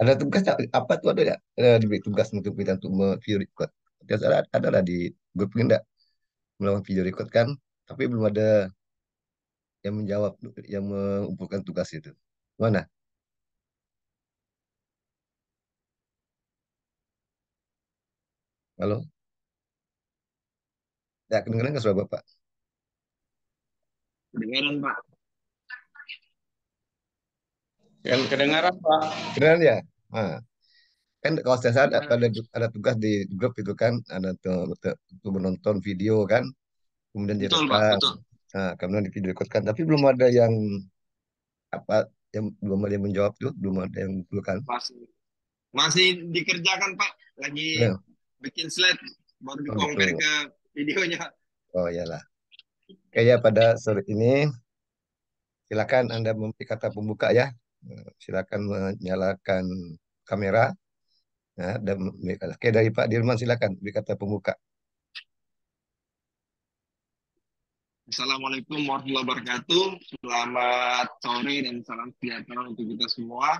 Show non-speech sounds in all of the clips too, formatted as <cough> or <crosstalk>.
Ada tugas apa tuh ada ya? Ada diberi tugas untuk kita untuk video record. Tugas ada, ada lah di grup ini tidak Melawan video record kan, tapi belum ada yang menjawab, yang mengumpulkan tugas itu. Mana? Halo? Ya, kedengeran nggak suara Bapak? Kedengeran, Pak. Yang kedengaran Pak. Kedengaran ya. Nah. Kan kalau saya saat ada, ada tugas di grup itu kan ada untuk untuk menonton video kan, kemudian direkam, nah, kemudian video kan Tapi belum ada yang apa yang belum ada yang menjawab tuh, belum ada yang bukan. Masih masih dikerjakan Pak, lagi ya. bikin slide baru oh, di gitu. ke videonya. Oh iyalah. Kayaknya pada sore ini silakan Anda memberi kata pembuka ya silakan menyalakan kamera. Ya, dan dan, oke dari Pak Dirman silakan berkata pembuka. Assalamualaikum warahmatullahi wabarakatuh. Selamat sore dan salam sejahtera untuk kita semua.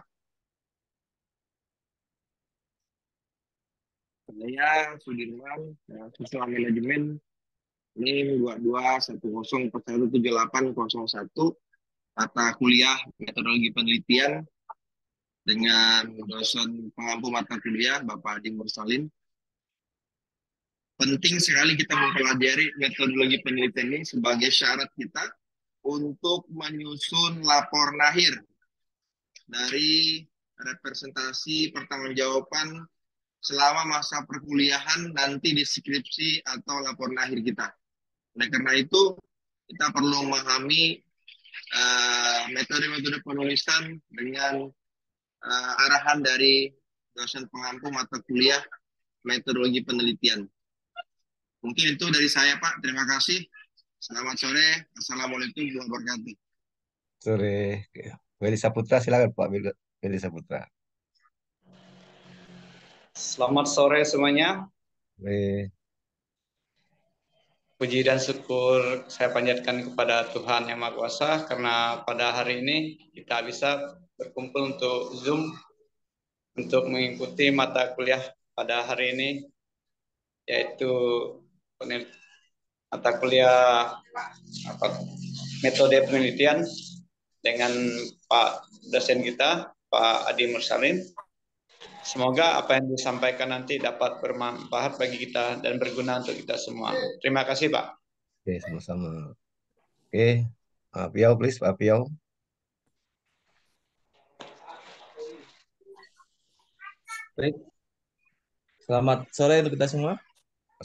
Saya Sudirman, Sosial ya, Manajemen, NIM satu mata kuliah metodologi penelitian dengan dosen pengampu mata kuliah Bapak Adi Mursalin. Penting sekali kita mempelajari metodologi penelitian ini sebagai syarat kita untuk menyusun lapor akhir dari representasi pertanggungjawaban selama masa perkuliahan nanti di skripsi atau lapor akhir kita. Oleh karena itu, kita perlu memahami Eh, metode-metode uh, penulisan dengan uh, arahan dari dosen pengampu mata kuliah metodologi penelitian. Mungkin itu dari saya Pak. Terima kasih. Selamat sore. Assalamualaikum warahmatullahi wabarakatuh. Sore. Beli Saputra silakan Pak Beli Saputra. Selamat sore semuanya. Wee puji dan syukur saya panjatkan kepada Tuhan Yang Maha Kuasa karena pada hari ini kita bisa berkumpul untuk Zoom untuk mengikuti mata kuliah pada hari ini yaitu mata kuliah apa, metode penelitian dengan Pak dosen kita Pak Adi Mursalin. Semoga apa yang disampaikan nanti dapat bermanfaat bagi kita dan berguna untuk kita semua. Terima kasih, Pak. Oke, sama-sama. Oke, Pak Piau, please, Pak Piau. Baik. Selamat sore untuk kita semua.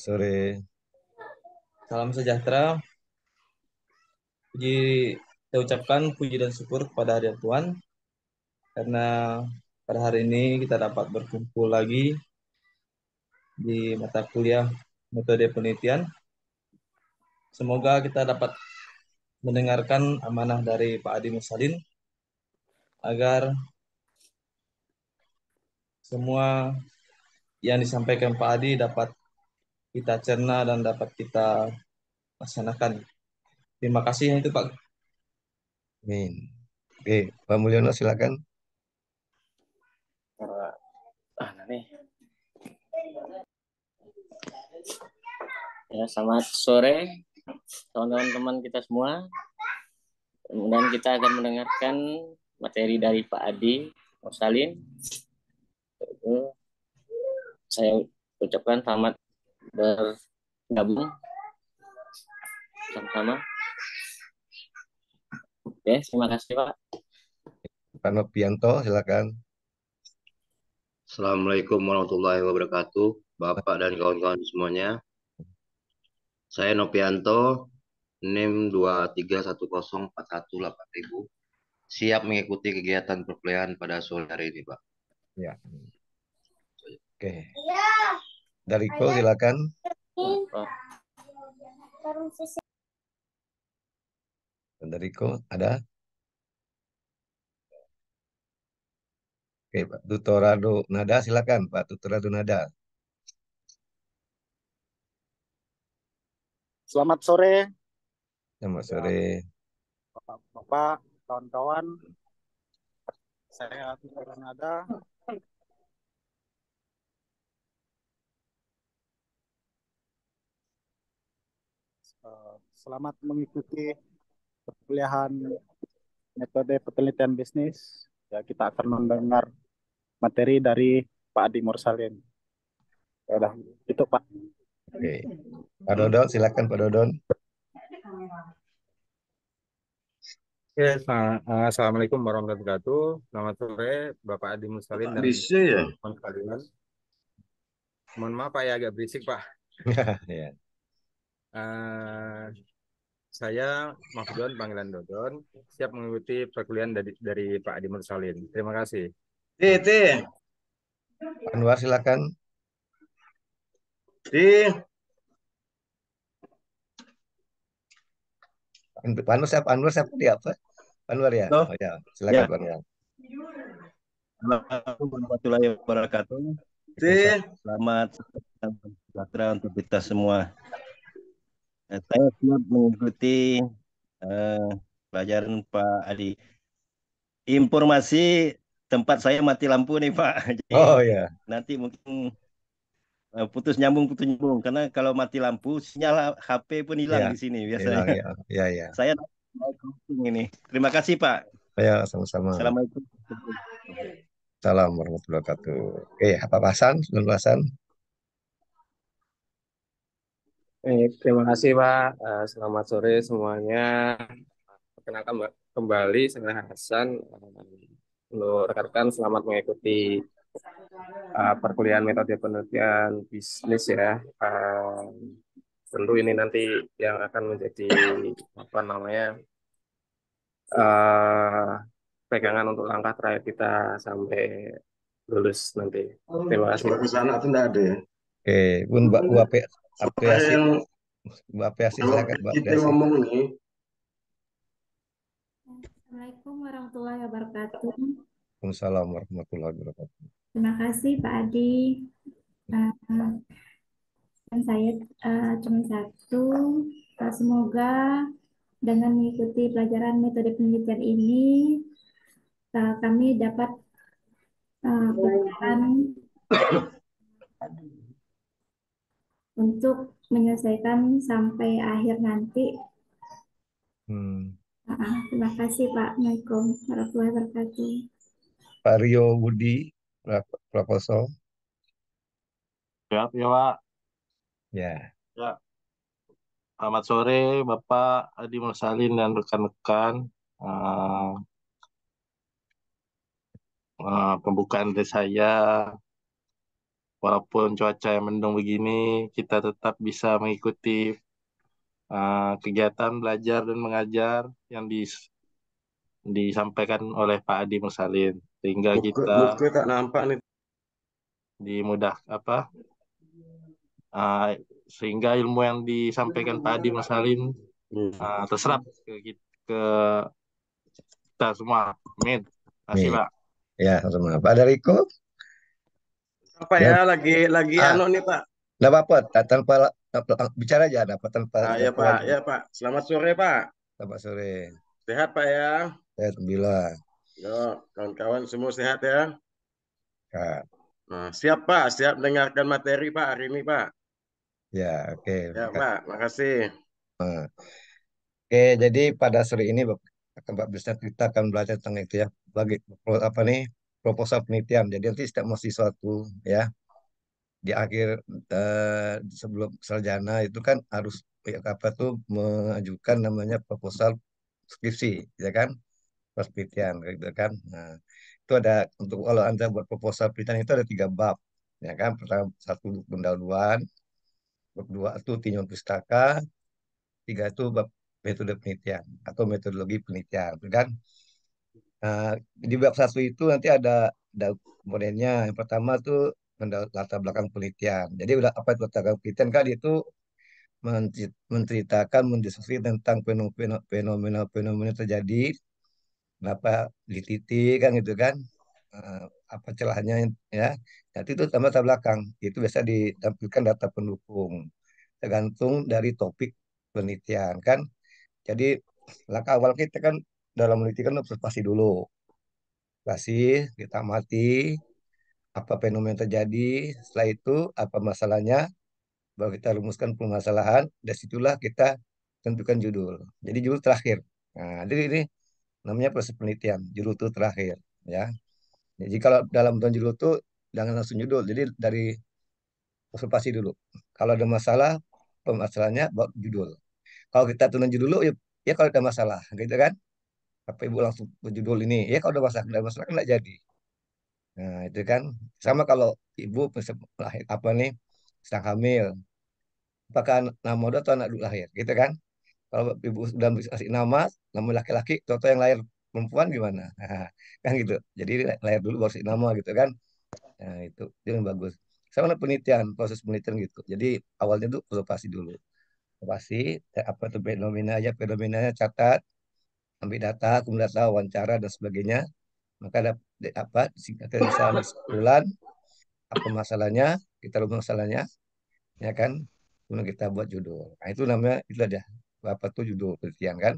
Sore. Salam sejahtera. Puji, kita ucapkan puji dan syukur kepada hadirat Tuhan karena pada hari ini kita dapat berkumpul lagi di mata kuliah metode penelitian. Semoga kita dapat mendengarkan amanah dari Pak Adi Musalin agar semua yang disampaikan Pak Adi dapat kita cerna dan dapat kita laksanakan. Terima kasih itu Pak. Amin. Oke, Pak Mulyono silakan. nih. Ya, selamat sore teman-teman kita semua. Kemudian kita akan mendengarkan materi dari Pak Adi Mosalin. Saya ucapkan selamat bergabung sama-sama. Oke, terima kasih Pak. Pak Novianto, silakan. Assalamualaikum warahmatullahi wabarakatuh, Bapak dan kawan-kawan semuanya. Saya Nopianto, NIM 2310418000. Siap mengikuti kegiatan perkuliahan pada sore hari ini, Pak. Ya. Oke. Iya. Dari Ko, silakan. Iya. Dari Ko, ada? Oke, Pak Tutorado Nada, silakan Pak Tutorado Nada. Selamat sore. Selamat ya, sore. Bapak, kawan-kawan. Saya Tutorado Nada. Eh, selamat mengikuti perkuliahan metode penelitian bisnis. Ya, kita akan mendengar materi dari Pak Adi Mursalin. Ya udah, itu Pak. Oke. Pak Dodon, silakan Pak Dodon. Oke, eh, Assalamualaikum warahmatullahi wabarakatuh. Selamat sore Bapak Adi Mursalin dan Bisa, ya? Mohon maaf Pak ya agak berisik Pak. <laughs> ya. uh, saya Mahfudon panggilan Dodon siap mengikuti perkuliahan dari dari Pak Adi Mursalin. Terima kasih. T, T. Anwar silakan. Di. Anwar siapa? Anwar siapa dia apa? Anwar ya. Oh, ya. Silakan ya. Bang Assalamualaikum warahmatullahi wabarakatuh. Selamat sejahtera untuk kita semua. Eh, saya siap mengikuti uh, pelajaran Pak Ali. Informasi tempat saya mati lampu nih Pak. <laughs> Jadi oh ya. Nanti mungkin eh, putus nyambung putus nyambung karena kalau mati lampu sinyal HP pun hilang yeah. di sini biasanya. Iya iya. Yeah, <laughs> yeah. Saya ini. Terima kasih Pak. Ya sama-sama. Assalamualaikum. Salam warahmatullahi wabarakatuh. Oke, apa Hasan? Sebelum Hasan. Eh, terima kasih Pak. Eh, selamat sore semuanya. Perkenalkan kembali saya Hasan. Halo rekan-rekan, selamat mengikuti uh, perkuliahan metode penelitian bisnis ya. Uh, tentu ini nanti yang akan menjadi apa namanya uh, pegangan untuk langkah terakhir kita sampai lulus nanti. Terima kasih. Sana itu enggak ada ya. Oke, pun Mbak UAP, UAP yang Mbak Pia silakan Mbak Pia. Kita ngomong nih, Assalamualaikum warahmatullahi wabarakatuh. Waalaikumsalam warahmatullahi wabarakatuh. Terima kasih Pak Adi. Uh, dan saya uh, cuma satu. Uh, semoga dengan mengikuti pelajaran metode penelitian ini, uh, kami dapat uh, untuk menyelesaikan sampai akhir nanti. Hmm. Terima kasih Pak. Assalamualaikum warahmatullahi wabarakatuh. Pak Rio Budi, proposal. Siap ya Pak. Ya. Ya. Selamat sore Bapak Adi Mursalin dan rekan-rekan. Uh, uh, pembukaan dari saya walaupun cuaca yang mendung begini, kita tetap bisa mengikuti Eh, kegiatan belajar dan mengajar yang di, disampaikan oleh Pak Adi Mursalin sehingga buk, kita buku tak nampak nih dimudah apa uh, sehingga ilmu yang disampaikan Pak Adi Mursalin uh, terserap ke, ke kita semua amin kasih Pak ya sama Pak Dariko apa ya, ya lagi lagi ah. anu nih Pak Nggak apa-apa, tanpa bicara aja ada apa ah, ya Pak ya Pak selamat sore Pak selamat sore sehat Pak ya sehat bila. Yo, kawan-kawan semua sehat ya. Ya. Nah, siap Pak, siap mendengarkan materi Pak hari ini Pak. Ya, oke. Okay. Ya Pak, makasih. Nah. Oke, jadi pada sore ini Pak bisa kita akan belajar tentang itu ya, bagi apa nih proposal penelitian. Jadi nanti setiap mahasiswa itu ya di akhir eh, sebelum sarjana itu kan harus ya, apa tuh mengajukan namanya proposal skripsi ya kan penelitian gitu kan nah, itu ada untuk kalau anda buat proposal penelitian itu ada tiga bab ya kan pertama satu pendahuluan bab dua itu tinjauan pustaka tiga itu bab metode penelitian atau metodologi penelitian ya kan nah, di bab satu itu nanti ada ada komponennya yang pertama tuh latar belakang penelitian. Jadi apa itu latar belakang penelitian kan itu menceritakan, mendiskusi tentang fenomena-fenomena fenomena terjadi, kenapa titik kan gitu kan, eh, apa celahnya ya. Nanti itu tambah latar belakang, itu biasa ditampilkan data pendukung, tergantung dari topik penelitian kan. Jadi langkah awal kita kan dalam meneliti kan observasi dulu, observasi kita mati apa fenomena terjadi, setelah itu apa masalahnya, baru kita rumuskan permasalahan, Dan situlah kita tentukan judul. Jadi judul terakhir. Nah, jadi ini namanya proses penelitian, judul itu terakhir. ya. Jadi kalau dalam tuan judul itu, jangan langsung judul. Jadi dari observasi dulu. Kalau ada masalah, permasalahannya bawa judul. Kalau kita tulen judul ya, ya kalau ada masalah, gitu kan? Apa ibu langsung berjudul ini? Ya kalau ada masalah, ada masalah kan nggak jadi. Nah, itu kan sama kalau ibu lahir apa nih sedang hamil. Apakah nama muda atau anak dulu lahir, gitu kan? Kalau ibu sudah kasih nama, nama laki-laki, toto yang lahir perempuan gimana? <laughs> Nah, kan gitu. Jadi lahir dulu baru nama gitu kan. Nah, itu itu yang bagus. Sama penelitian, proses penelitian gitu. Jadi awalnya itu observasi dulu. Observasi eh, apa itu fenomena aja, fenomenanya catat, ambil data, kemudian data wawancara dan sebagainya maka ada apa singkatkan misalnya bulan apa masalahnya kita rumus masalahnya ya kan kemudian kita buat judul nah, itu namanya itu ada apa tuh judul penelitian kan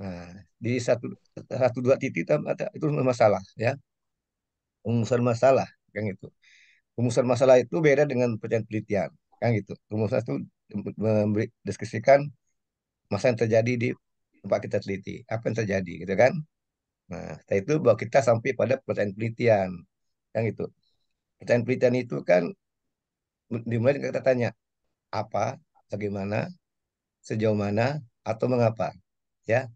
nah di satu satu dua titik ada itu masalah ya rumusan masalah kan gitu rumusan masalah itu beda dengan penelitian penelitian kan gitu rumusan itu memberi deskripsikan masa yang terjadi di tempat kita teliti apa yang terjadi gitu kan Nah, setelah itu bahwa kita sampai pada pertanyaan penelitian Yang itu. pertanyaan penelitian itu kan dimulai dengan kita tanya, apa, bagaimana, sejauh mana, atau mengapa. ya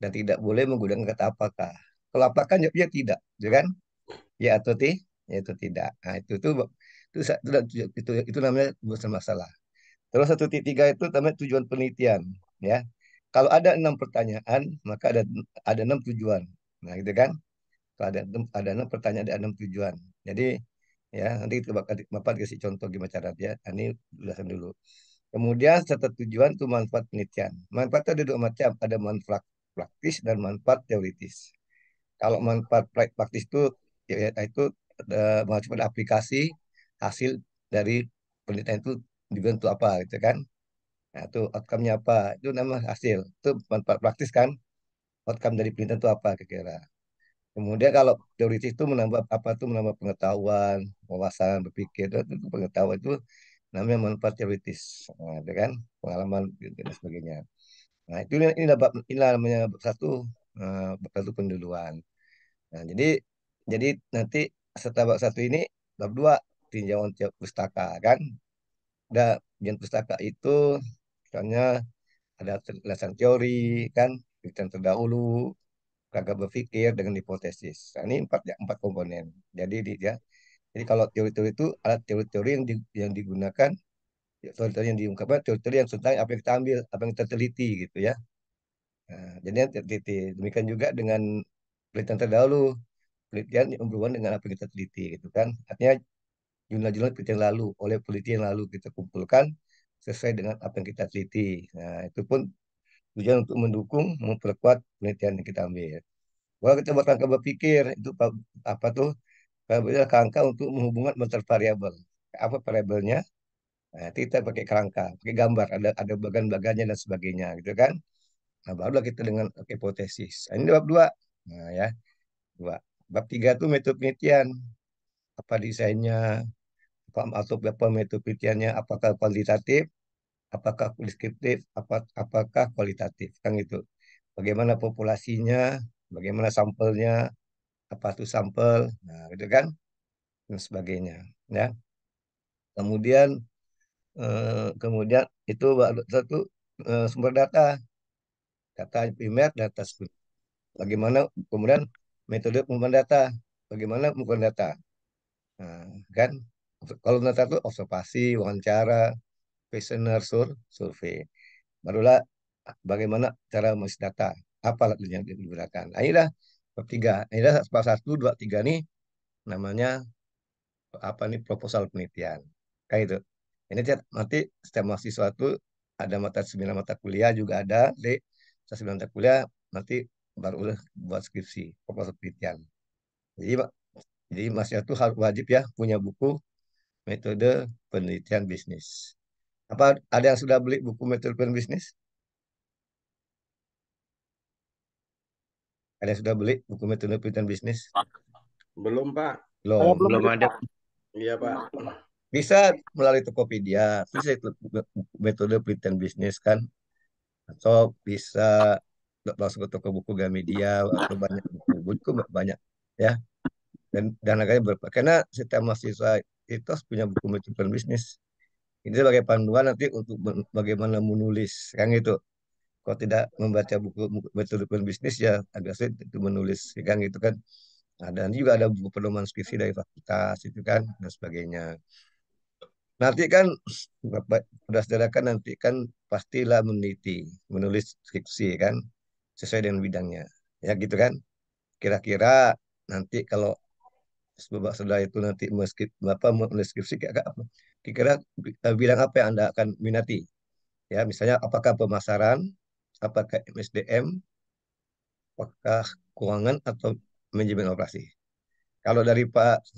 Dan tidak boleh menggunakan kata apakah. Kalau apakah jawabnya tidak, ya kan? Ya atau ti, ya itu tidak. Nah, itu tuh itu, itu, itu, itu namanya bukan masalah. Terus satu tiga itu namanya tujuan penelitian, ya. Kalau ada enam pertanyaan, maka ada ada enam tujuan. Nah, gitu kan. Kalau ada ada enam pertanyaan, ada enam tujuan. Jadi ya nanti bakal Bapak kasih contoh gimana cara dia. Ya. Ini ulasan dulu. Kemudian serta tujuan itu manfaat penelitian. manfaatnya ada dua macam, ada manfaat praktis dan manfaat teoritis. Kalau manfaat praktis itu ya, ya itu e, mengacu pada aplikasi hasil dari penelitian itu juga untuk apa gitu kan. Nah, itu outcome-nya apa? Itu nama hasil. Itu manfaat praktis kan outcome dari penelitian itu apa kira-kira. Kemudian kalau teoritis itu menambah apa tuh menambah pengetahuan, wawasan berpikir itu pengetahuan itu namanya manfaat teoritis, nah, kan pengalaman gitu dan sebagainya. Nah itu ini dapat inilah namanya satu eh, uh, satu penduluan. Nah jadi jadi nanti setelah bab satu ini bab dua tinjauan tiap pustaka kan. Dan pustaka itu misalnya ada penjelasan teori kan penelitian terdahulu, kagak berpikir dengan hipotesis. Nah, ini empat ya empat komponen. Jadi di, ya, jadi kalau teori-teori itu alat teori-teori yang di, yang digunakan ya, teori-teori yang diungkapkan teori-teori yang tentang apa yang kita ambil, apa yang kita teliti gitu ya. Nah, jadi teliti. Demikian juga dengan penelitian terdahulu, penelitian yang berhubungan dengan apa yang kita teliti gitu kan. Artinya jumlah jurnal penelitian lalu oleh penelitian lalu kita kumpulkan sesuai dengan apa yang kita teliti. Nah, itu pun tujuan untuk mendukung memperkuat penelitian yang kita ambil. Kalau ya. kita buat rangka berpikir itu apa tuh? Kita kerangka untuk menghubungkan antar variabel. Apa variabelnya? Nah, kita pakai kerangka, pakai gambar, ada ada bagan-bagannya dan sebagainya, gitu kan? Nah, barulah kita dengan hipotesis. Nah, ini bab dua. Nah, ya. Dua. Bab tiga tuh metode penelitian. Apa desainnya? Apa atau apa metode penelitiannya? Apakah kualitatif apakah deskriptif, apakah kualitatif kan gitu. Bagaimana populasinya, bagaimana sampelnya, apa itu sampel, nah gitu kan dan sebagainya ya. Kemudian eh, kemudian itu satu eh, sumber data data primer, data sekunder. Bagaimana kemudian metode pengumpulan data, bagaimana pengumpulan data. Nah, kan kalau data itu observasi, wawancara, questioner sur survei. Barulah bagaimana cara mengisi data, apa alat yang digunakan. Nah, inilah bab 3. Inilah bab satu, dua, tiga nih namanya apa nih proposal penelitian. Kayak itu. Ini tiap nanti setiap mahasiswa itu ada mata sembilan mata kuliah juga ada di sembilan mata kuliah nanti baru udah buat skripsi proposal penelitian. Jadi jadi mahasiswa itu harus wajib ya punya buku metode penelitian bisnis. Apa ada yang sudah beli buku metode Plan Bisnis? Ada yang sudah beli buku metode Plan Bisnis? Belum, Pak. Belum. Oh, belum, ada. Iya, Pak. Bisa melalui Tokopedia, bisa metode pretend bisnis kan. Atau bisa langsung ke toko buku Gramedia atau banyak buku, buku banyak ya dan dan agaknya berapa karena setiap mahasiswa itu punya buku metode bisnis ini sebagai panduan nanti untuk bagaimana menulis kan itu Kalau tidak membaca buku, betul-betul bisnis ya agak sulit itu menulis ya kan itu kan. Nah, dan juga ada buku pedoman skripsi dari fakultas itu kan dan sebagainya. Nanti kan Bapak sudah saudara nanti kan pastilah meneliti, menulis skripsi kan sesuai dengan bidangnya. Ya gitu kan. Kira-kira nanti kalau sebab saudara itu nanti meskip, apa menulis skripsi kayak apa? kira-kira bidang eh, apa yang Anda akan minati? Ya, misalnya apakah pemasaran, apakah MSDM, apakah keuangan atau manajemen operasi. Kalau dari Pak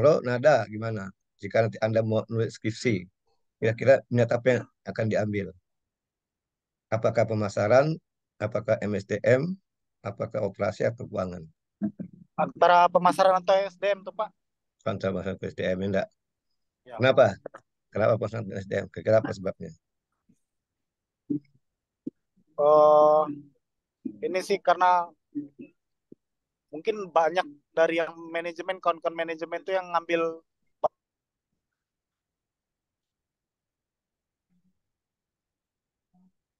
ro Nada, gimana? Jika nanti Anda mau nulis skripsi, kira-kira minat apa yang akan diambil? Apakah pemasaran, apakah MSDM, apakah operasi atau keuangan? Antara pemasaran atau SDM tuh Pak? Antara pemasaran atau SDM, enggak. Ya, Ya. Kenapa? Kenapa pasangan dengan SDM? Kenapa sebabnya? Uh, ini sih karena mungkin banyak dari yang manajemen kawan-kawan manajemen itu yang ngambil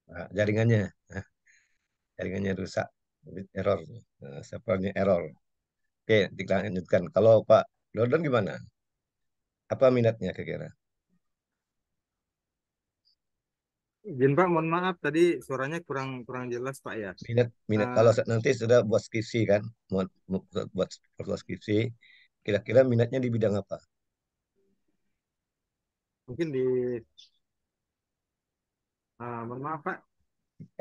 nah, jaringannya nah. jaringannya rusak error nah, sepertinya error oke kita lanjutkan kalau Pak Lordon gimana apa minatnya kira-kira? Izin Pak, mohon maaf tadi suaranya kurang kurang jelas Pak ya. Minat minat uh, kalau nanti sudah buat skripsi kan, buat buat, buat skripsi, kira-kira minatnya di bidang apa? Mungkin di uh, mohon maaf Pak.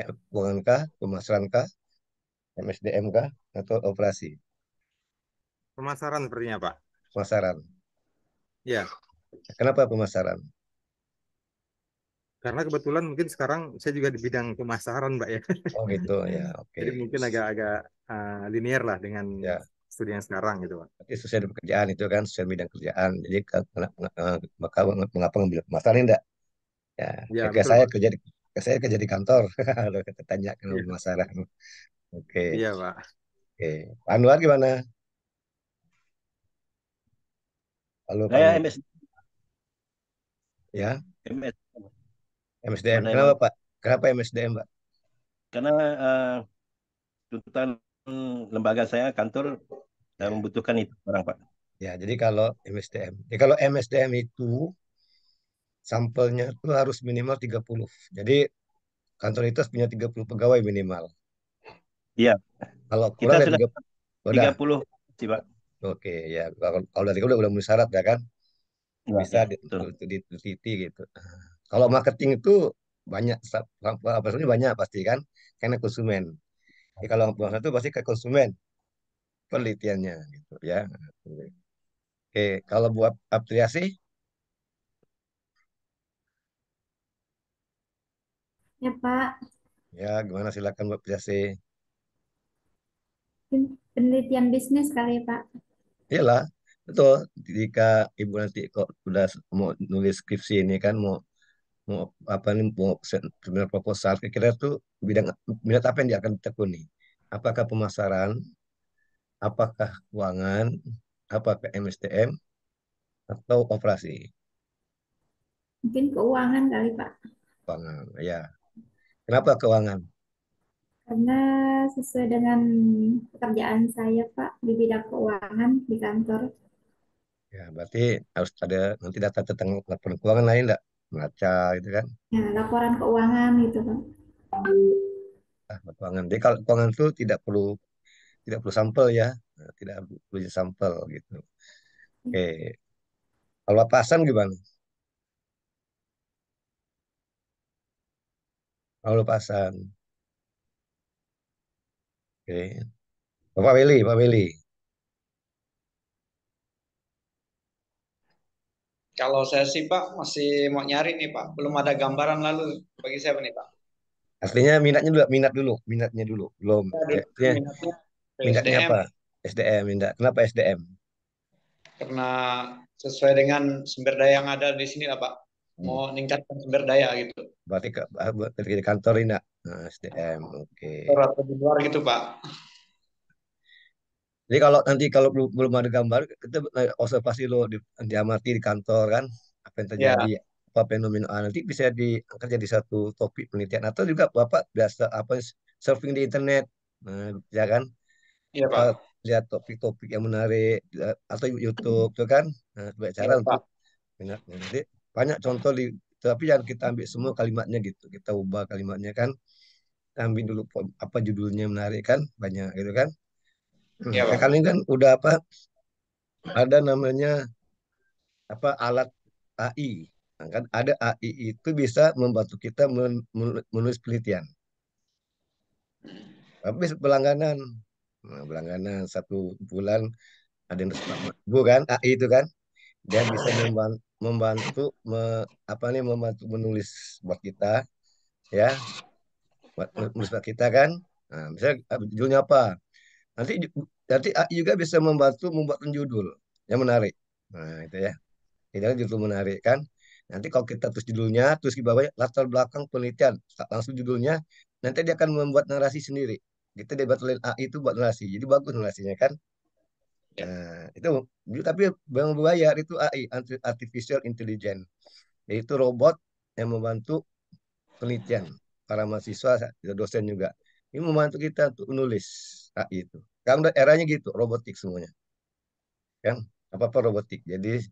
Eh, keuangan kah, pemasaran kah, MSDM kah, atau operasi? Pemasaran sepertinya Pak. Pemasaran. Ya. Kenapa pemasaran? Karena kebetulan mungkin sekarang saya juga di bidang pemasaran, Mbak ya. <laughs> Oh gitu ya, oke. Okay. Jadi mungkin agak-agak uh, linear lah dengan ya. studi yang sekarang gitu, Pak. Jadi sesuai pekerjaan itu kan, sesuai bidang kerjaan. Jadi eh, maka mengapa ngambil pemasaran enggak? Ya, ya kayak saya kerja di saya kerja di kantor, kalau <laughs> tanya kalau ya. pemasaran. Oke. Okay. Iya, Pak. Oke. Okay. Anwar gimana? Lalu Saya kami, Ya. MS. MSDM. Karena Kenapa Pak? Kenapa MSDM Pak? Karena uh, tuntutan lembaga saya kantor ya. membutuhkan itu orang Pak. Ya, jadi kalau MSDM. Ya, kalau MSDM itu sampelnya itu harus minimal 30. Jadi kantor itu punya 30 pegawai minimal. Iya. Kalau kurang kita ya sudah 30, 30 sih, Pak. Oke, ya kalau dari kalau udah mulai syarat ya kan? Ya, Bisa ya, diteliti gitu. Kalau marketing itu banyak apa banyak pasti kan karena konsumen. Ya, kalau bahasa itu pasti ke konsumen penelitiannya gitu ya. Oke, kalau buat aplikasi Ya, Pak. Ya, gimana silakan buat aplikasi? Penelitian bisnis kali, ya, Pak iyalah itu jika ibu nanti kok sudah mau nulis skripsi ini kan mau mau apa nih mau seminar proposal kira-kira tuh bidang bidang apa yang dia akan tekuni apakah pemasaran apakah keuangan apakah MSTM? atau operasi mungkin keuangan kali pak keuangan ya kenapa keuangan karena sesuai dengan pekerjaan saya Pak di bidang keuangan di kantor. Ya, berarti harus ada nanti data tentang laporan keuangan lain enggak? Neraca gitu kan? Ya, laporan keuangan gitu Pak. Ah keuangan. Jadi kalau keuangan itu tidak perlu tidak perlu sampel ya, tidak perlu sampel gitu. Oke. Kalau pasan gimana? Kalau pasan Oke. Pak Willy, Pak Willy. Kalau saya sih Pak masih mau nyari nih Pak, belum ada gambaran lalu bagi saya nih Pak. Aslinya minatnya dulu, minat dulu, minatnya dulu, belum. ya, minatnya, apa? SDM, minat. Kenapa SDM? Karena sesuai dengan sumber daya yang ada di sini lah Pak. Oh, mau hmm. meningkatkan sumber daya gitu. Berarti ke, ah, berarti kantor ini nah, SDM, oke. Okay. Atau di luar gitu pak. Jadi kalau nanti kalau belum, belum ada gambar, kita observasi lo di, diamati di kantor kan, apa yang terjadi, yeah. apa fenomena ah, nanti bisa diangkat jadi satu topik penelitian atau juga bapak biasa apa surfing di internet, nah, ya kan? Iya yeah, pak. Lihat topik-topik yang menarik atau YouTube tuh kan, nah, cara yeah, untuk benar, nanti banyak contoh di, tapi yang kita ambil semua kalimatnya gitu kita ubah kalimatnya kan kita ambil dulu apa judulnya menarik kan banyak gitu kan ya, nah, kali ini kan udah apa ada namanya apa alat AI nah, kan ada AI itu bisa membantu kita menulis penelitian tapi pelangganan nah, pelangganan satu bulan ada yang 100 kan AI itu kan dia bisa membantu, membantu me, apa nih membantu menulis buat kita ya buat menulis buat kita kan nah, misalnya ah, judulnya apa nanti nanti juga bisa membantu membuat judul yang menarik nah itu ya tidak kan judul menarik kan nanti kalau kita tulis judulnya tulis di bawahnya latar belakang penelitian langsung judulnya nanti dia akan membuat narasi sendiri kita gitu dibuat oleh AI itu buat narasi jadi bagus narasinya kan Ya. Nah, itu tapi yang berbayar itu AI artificial intelligence yaitu robot yang membantu penelitian para mahasiswa ya, dosen juga ini membantu kita untuk menulis AI itu karena eranya gitu robotik semuanya kan apa apa robotik jadi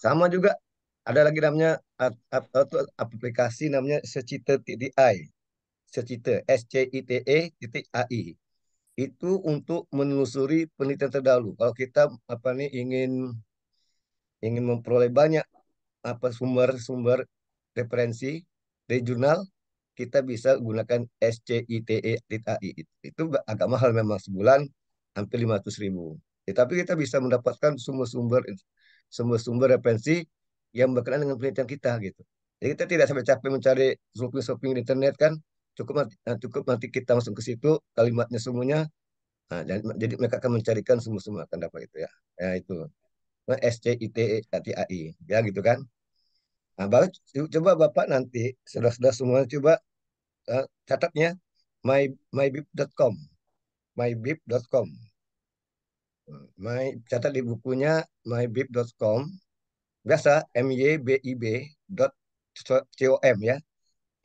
sama juga ada lagi namanya atau aplikasi namanya secita AI secita S C I T E titik AI itu untuk menelusuri penelitian terdahulu. Kalau kita apa nih ingin ingin memperoleh banyak apa sumber-sumber referensi dari jurnal, kita bisa gunakan SCITE e, itu agak mahal memang sebulan hampir 500 ribu ya, Tapi kita bisa mendapatkan sumber-sumber sumber-sumber referensi yang berkenaan dengan penelitian kita gitu jadi kita tidak sampai capek mencari shopping-shopping di internet kan cukup nanti, nah, eh, cukup nanti kita masuk ke situ kalimatnya semuanya nah, dan jadi mereka akan mencarikan semua semua akan dapat itu ya ya itu nah, e A I ya gitu kan nah baru coba bapak nanti sudah-sudah semua coba uh, catatnya my mybib.com mybib.com my catat di bukunya mybib.com biasa m y b b i dot c o m ya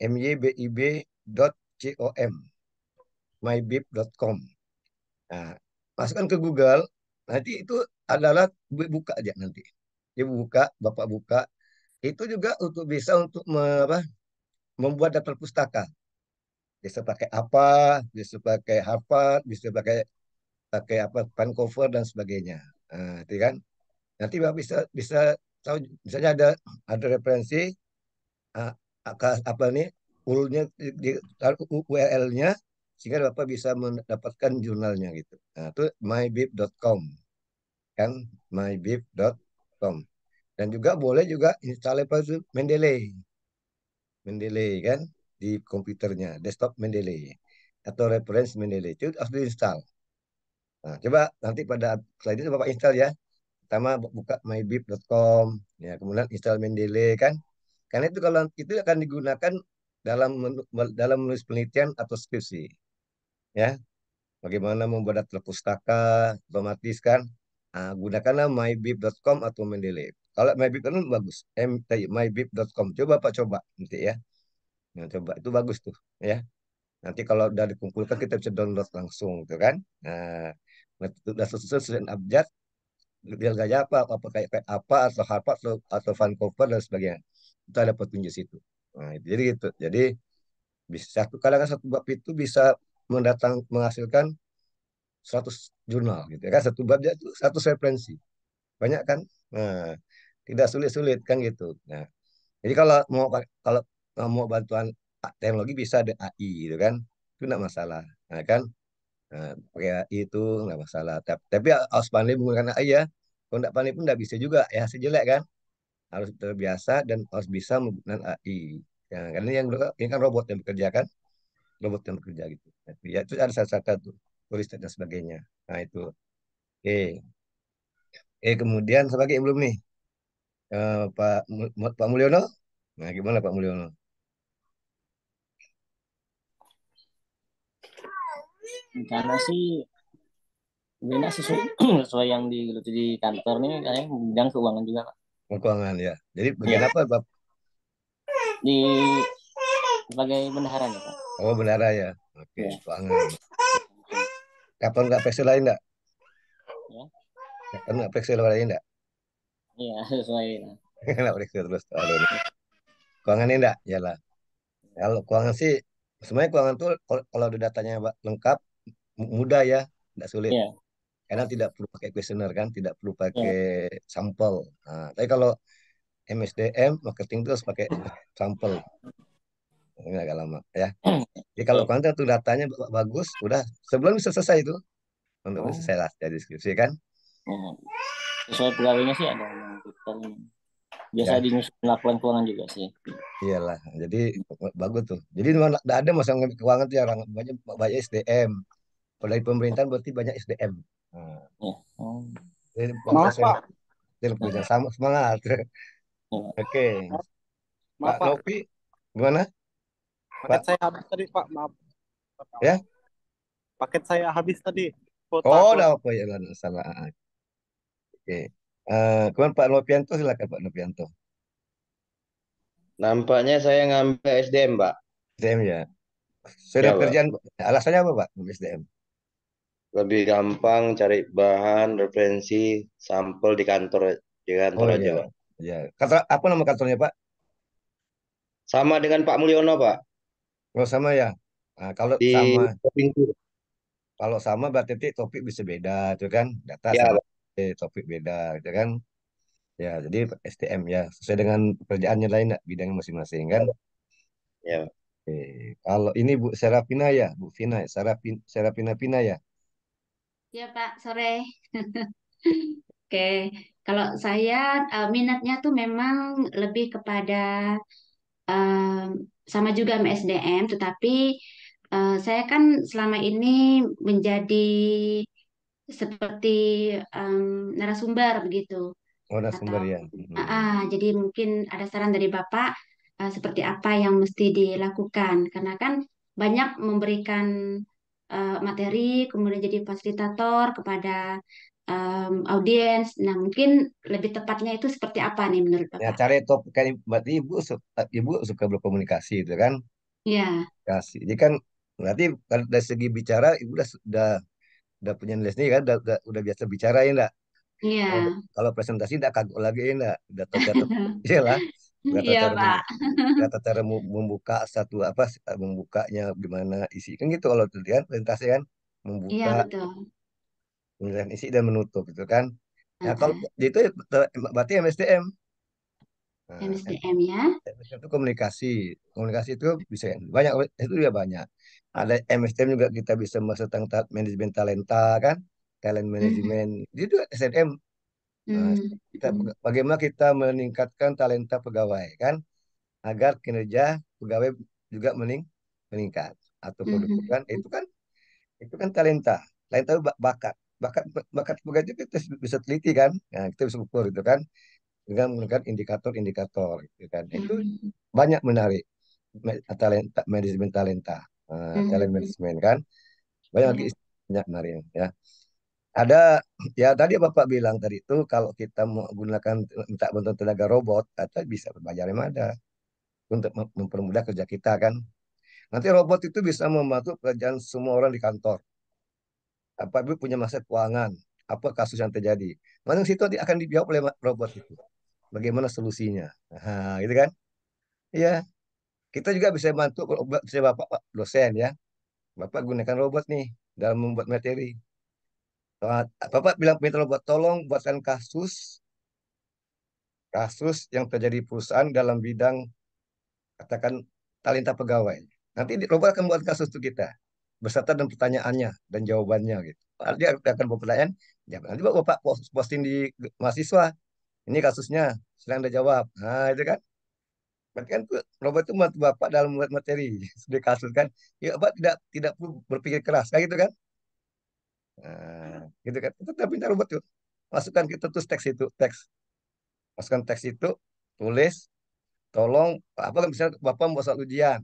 m y b i b mybib.com mybib.com nah, masukkan ke Google nanti itu adalah buka aja nanti dia buka bapak buka itu juga untuk bisa untuk me, apa, membuat daftar pustaka bisa pakai apa bisa pakai apa bisa pakai pakai apa pan cover dan sebagainya nah, itu kan nanti bapak bisa bisa tahu misalnya ada ada referensi ah, apa nih ulnya di URL-nya sehingga Bapak bisa mendapatkan jurnalnya gitu. Nah, itu mybib.com. Kan mybib.com. Dan juga boleh juga install apa itu Mendeley. Mendeley kan di komputernya, desktop Mendeley atau reference Mendeley itu harus diinstal. Nah, coba nanti pada slide itu Bapak install ya. Pertama buka mybib.com, ya kemudian install Mendeley kan. Karena itu kalau itu akan digunakan dalam dalam menulis penelitian atau skripsi. Ya. Bagaimana membuat daftar pustaka otomatis kan? Nah, gunakanlah mybib.com atau Mendeley. Kalau mybib kan bagus. Eh, mybib.com. Coba Pak coba nanti ya. Nah, coba itu bagus tuh ya. Nanti kalau udah dikumpulkan kita bisa download langsung gitu kan. Nah, sudah sesuai dengan abjad gaya apa apa kayak apa atau harpa atau, atau cover dan sebagainya. Itu ada petunjuk situ. Nah, jadi gitu. Jadi bisa satu kalangan satu bab itu bisa mendatang menghasilkan 100 jurnal gitu ya kan satu bab itu satu referensi. Banyak kan? Nah, tidak sulit-sulit kan gitu. Nah, jadi kalau mau kalau mau bantuan teknologi bisa ada AI gitu kan. Itu enggak masalah. Nah, kan Nah, pakai AI itu enggak masalah. Tapi, tapi harus pandai menggunakan AI ya. Kalau enggak pandai pun enggak bisa juga. Ya sejelek kan harus terbiasa dan harus bisa menggunakan AI. Ya, karena yang ini kan robot yang bekerja kan, robot yang bekerja gitu. Ya, itu ada sastra tuh, tulis dan sebagainya. Nah itu. Oke. Oke, kemudian sebagai yang belum nih, uh, Pak Pak Mulyono, nah gimana Pak Mulyono? Karena sih ini sesuai, <clears throat> sesuai yang di di kantor nih, kayaknya bidang keuangan juga, Pak. Mungkongan ya. Jadi bagian iya. apa Bap? Di sebagai bendahara ya, Pak. Oh, bendahara ya. Oke, ya. pelanggan. Kapan nggak peksi lain nggak? Ya. Kapan nggak peksi lain nggak? Iya, iya <laughs> sesuai. Ya. <laughs> Nggak peksi terus. Keuangan ini nggak? Iya lah. Kalau keuangan sih, semuanya keuangan tuh kalau, kalau ada datanya lengkap, mudah ya, nggak sulit. Iya karena tidak perlu pakai kuesioner kan tidak perlu iya. pakai yeah. sampel nah, tapi kalau MSDM marketing itu harus pakai sampel ini agak lama ya jadi kalau konten tuh datanya bagus udah sebelum bisa selesai itu untuk oh. selesai lah dari deskripsi kan iya. sesuai pegawainya sih ada yang biasa ya. di melakukan keuangan juga sih iyalah jadi bagus tuh jadi tidak ada masalah keuangan tuh yang ya, banyak banyak SDM kalau dari pemerintahan berarti banyak SDM Ya. Oh. Jadi, Maaf Pak. Punya sama semangat. Oke. Ya. Oke. Maaf Pak, Pak. Lopi, gimana? Paket Pak? saya habis tadi Pak, maaf. Ya? Paket saya habis tadi. Kota oh, tidak apa ya, salah. Oke. Okay. Uh, eh, kemudian Pak Lopianto, silakan Pak Lopianto. Nampaknya saya ngambil SDM, Pak. SDM ya. Sudah ya, kerjaan, alasannya apa Pak, SDM? lebih gampang cari bahan referensi sampel di kantor di kantor oh, aja iya. ya kata apa nama kantornya pak sama dengan Pak Mulyono pak oh sama ya nah, kalau di sama pintu. kalau sama berarti topik bisa beda itu kan data ya, sama, topik beda itu kan ya jadi STM ya sesuai dengan pekerjaannya lain bidang masing-masing kan ya Oke. kalau ini Bu Serapina ya Bu fina ya? Serapin Serapina Pina ya Ya Pak, sore. <laughs> Oke, kalau saya uh, minatnya tuh memang lebih kepada uh, sama juga MSDM, tetapi uh, saya kan selama ini menjadi seperti um, narasumber begitu. Oh, narasumber ya. Ah, hmm. Uh, uh, jadi mungkin ada saran dari Bapak uh, seperti apa yang mesti dilakukan, karena kan banyak memberikan uh, materi, kemudian jadi fasilitator kepada um, audiens. Nah, mungkin lebih tepatnya itu seperti apa nih menurut ya, Bapak? Ya, cari topik kan berarti Ibu Ibu suka berkomunikasi itu kan? Iya. Kasih. Jadi kan berarti dari segi bicara Ibu udah udah, udah punya les nih kan udah, udah, udah biasa bicara ya enggak? Iya. Kalau, presentasi enggak kagok lagi ya enggak? Udah Iya lah. Ternyata Iya, cara Pak. cara <laughs> membuka satu apa eh, membukanya gimana isi kan gitu kalau dilihat lintasnya kan Iya, membuka betul. isi dan menutup gitu kan nah kalau itu ya berarti MSDM nah, MSDM ya. MSDM itu komunikasi komunikasi itu bisa banyak eh, itu juga banyak ada MSDM juga kita bisa masuk tentang manajemen talenta kan talent Mm-hmm. itu SNM Nah, hmm. kita, bagaimana kita meningkatkan talenta pegawai kan agar kinerja pegawai juga mening, meningkat atau hmm, hmm, produktif kan hmm. itu kan itu kan talenta talenta itu bakat bakat bakat pegawai itu kita bisa teliti kan nah, kita bisa ukur itu kan dengan menggunakan indikator-indikator gitu kan nah, hmm. itu banyak menarik talenta manajemen talenta uh, hmm. talent management kan banyak lagi banyak menarik ya ada <clears throat> ya tadi bapak bilang tadi itu kalau kita menggunakan minta bantuan tenaga robot atau bisa berbayar yang ada untuk mempermudah kerja kita kan nanti robot itu bisa membantu pekerjaan semua orang di kantor apabila punya masa keuangan apa kasus yang terjadi mana situ nanti akan dijawab oleh robot itu bagaimana solusinya nah, gitu kan Iya. kita juga bisa bantu kalau bapak, bapak dosen ya bapak gunakan robot nih dalam membuat materi Bapak bilang minta tolong buatkan kasus kasus yang terjadi perusahaan dalam bidang katakan talenta pegawai. Nanti robot akan buat kasus itu kita beserta dan pertanyaannya dan jawabannya gitu. Dia akan buat pertanyaan, ya, nanti bapak posting di mahasiswa. Ini kasusnya, silahkan anda jawab. Nah itu kan. Berarti kan robot itu buat bapak dalam buat materi sudah <laughs> kasus kan. Ya bapak tidak tidak perlu berpikir keras Kayak gitu kan gitu kan. Kita udah pintar robot tuh. Masukkan kita tuh teks itu, teks. Masukkan teks itu, tulis, tolong apa misalnya bapak mau soal ujian,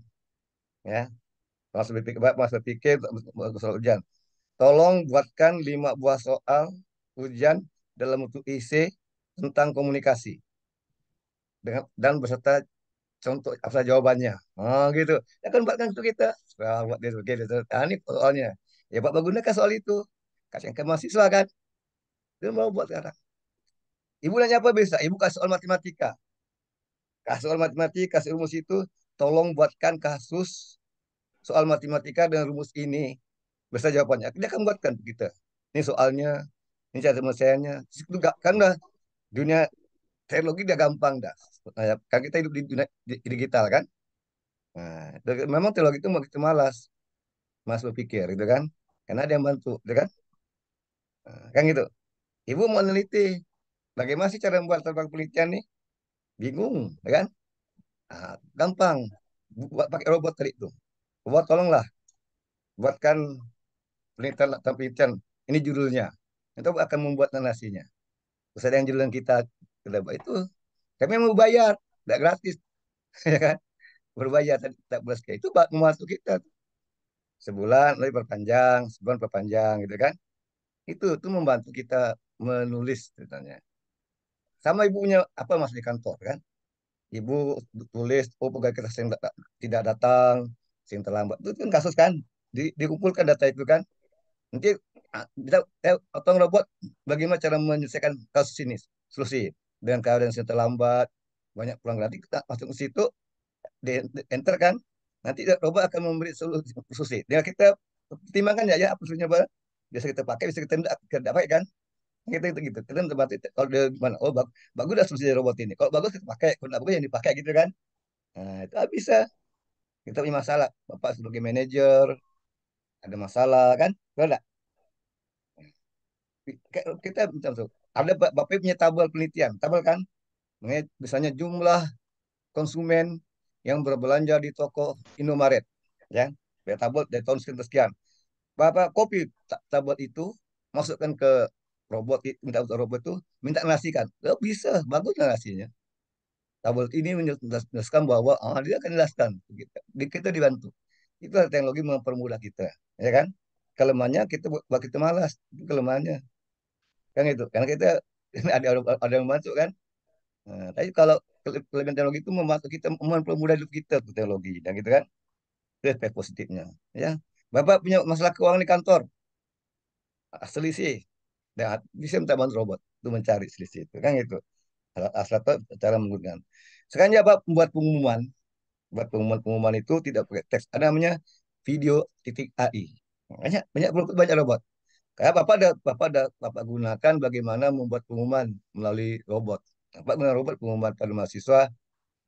ya, mas berpikir, mas berpikir mau soal ujian. Tolong buatkan lima buah soal ujian dalam bentuk IC tentang komunikasi dengan dan beserta contoh apa jawabannya. Oh gitu. Ya kan buatkan untuk kita. Nah, buat dia sebagai nah, ini soalnya. Ya Bapak gunakan soal itu kasihan ke mahasiswa kan. Dia mau buat sekarang. Ibu nanya apa bisa? Ibu kasih soal matematika. Kasih soal matematika, kasih rumus itu. Tolong buatkan kasus soal matematika dengan rumus ini. Bisa jawabannya. Dia akan buatkan kita. Ini soalnya, ini cara penyelesaiannya. Itu kan dah, dunia teknologi udah gampang dah. Nah, kan kita hidup di dunia digital kan. Nah, memang teknologi itu mau kita malas. Mas berpikir gitu kan. Karena ada yang bantu, gitu kan. Nah, kan gitu. Ibu mau meneliti. Bagaimana sih cara membuat terbang penelitian nih? Bingung, ya kan? Nah, gampang. Buat pakai robot tadi itu. buat tolonglah. Buatkan penelitian, penelitian. Ini judulnya. Itu akan membuat narasinya. Usaha yang jualan kita kedai itu kami mau bayar, tidak gratis, <laughs> ya kan? Berbayar tak belas itu bak membantu kita sebulan lebih perpanjang, sebulan perpanjang gitu kan? itu itu membantu kita menulis ceritanya sama ibunya apa masih di kantor kan ibu tulis oh pegawai kita sering dat tidak datang sering terlambat itu kan kasus kan di dikumpulkan data itu kan nanti kita eh, otong robot bagaimana cara menyelesaikan kasus ini solusi dengan keadaan yang terlambat banyak pulang nanti kita masuk ke situ di enter kan nanti robot akan memberi solusi, solusi. dengan kita pertimbangkan ya ya apa solusinya bisa kita pakai bisa kita tidak kita pakai kan kita itu gitu kita tempat itu kalau dia gimana oh bag, bagus dah solusi robot ini kalau bagus kita pakai kalau tidak bagus yang dipakai gitu kan nah itu bisa kita punya masalah bapak sebagai manager ada masalah kan kalau tidak kita misalnya ada bapak punya tabel penelitian tabel kan mengenai misalnya jumlah konsumen yang berbelanja di toko Indomaret ya dari tabel dari tahun sekian sekian Bapak kopi tablet itu masukkan ke robot minta untuk robot itu minta narasikan oh, bisa bagus narasinya tablet ini menjelaskan bahwa oh, dia akan jelaskan kita, dibantu itu teknologi mempermudah kita ya kan kelemahannya kita buat kita malas itu kelemahannya kan itu karena kita <laughs> ada ada yang masuk kan nah, tapi kalau kelebihan teknologi itu membantu kita mempermudah hidup kita teknologi dan gitu kan itu efek positifnya ya Bapak punya masalah keuangan di kantor. Ah, selisih. Dan bisa minta bantu robot untuk mencari selisih itu. Kan gitu. Asal cara menggunakan. Sekarang Bapak membuat pengumuman. Buat pengumuman-pengumuman itu tidak pakai teks. Ada namanya video titik AI. Banyak, banyak, banyak robot. Kayak Bapak ada, Bapak ada, Bapak gunakan bagaimana membuat pengumuman melalui robot. Bapak gunakan robot pengumuman pada mahasiswa.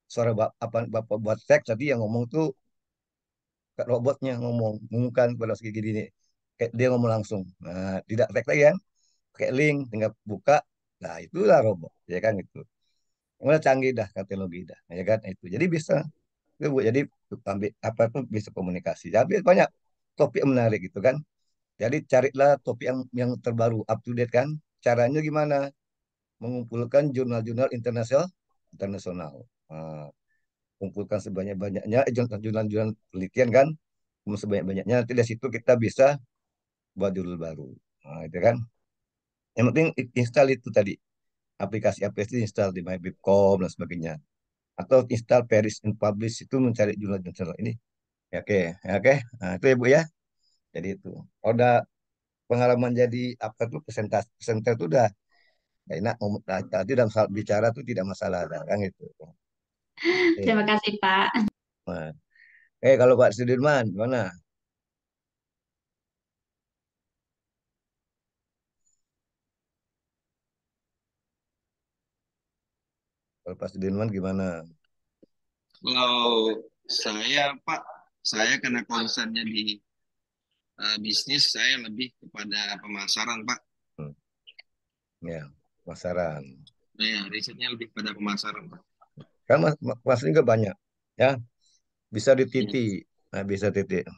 Suara Bapak, Bapak buat teks tadi yang ngomong tuh robotnya ngomong mengumumkan kepada segini gini kayak dia ngomong langsung nah tidak tek lagi ya, pakai link tinggal buka nah itulah robot ya kan itu. mulai canggih dah kan, teknologi dah ya kan itu jadi bisa itu jadi ambil apa pun bisa komunikasi jadi banyak topik yang menarik gitu kan jadi carilah topik yang yang terbaru up to date kan caranya gimana mengumpulkan jurnal-jurnal internasional internasional nah, kumpulkan sebanyak-banyaknya jurnal-jurnal eh, penelitian kan sebanyak-banyaknya nanti dari situ kita bisa buat judul baru nah, itu kan yang penting install itu tadi aplikasi-aplikasi install di MyBibcom dan sebagainya atau install Paris and Publish itu mencari jurnal-jurnal ini ya, oke okay. ya, oke okay. nah, itu ya bu ya jadi itu ada pengalaman jadi apa tuh presentasi presenter itu udah ya enak nah, tadi dalam bicara tuh tidak masalah kan gitu Terima kasih, Pak. Eh Eh, kalau Pak Sudirman, mana? Kalau Pak Sudirman gimana? Kalau saya, Pak, saya kena konsennya di uh, bisnis, saya lebih kepada pemasaran, Pak. Hmm. Ya, pemasaran. Ya, risetnya lebih pada pemasaran, Pak kan mas ini juga banyak ya bisa dititik hmm. nah, bisa titik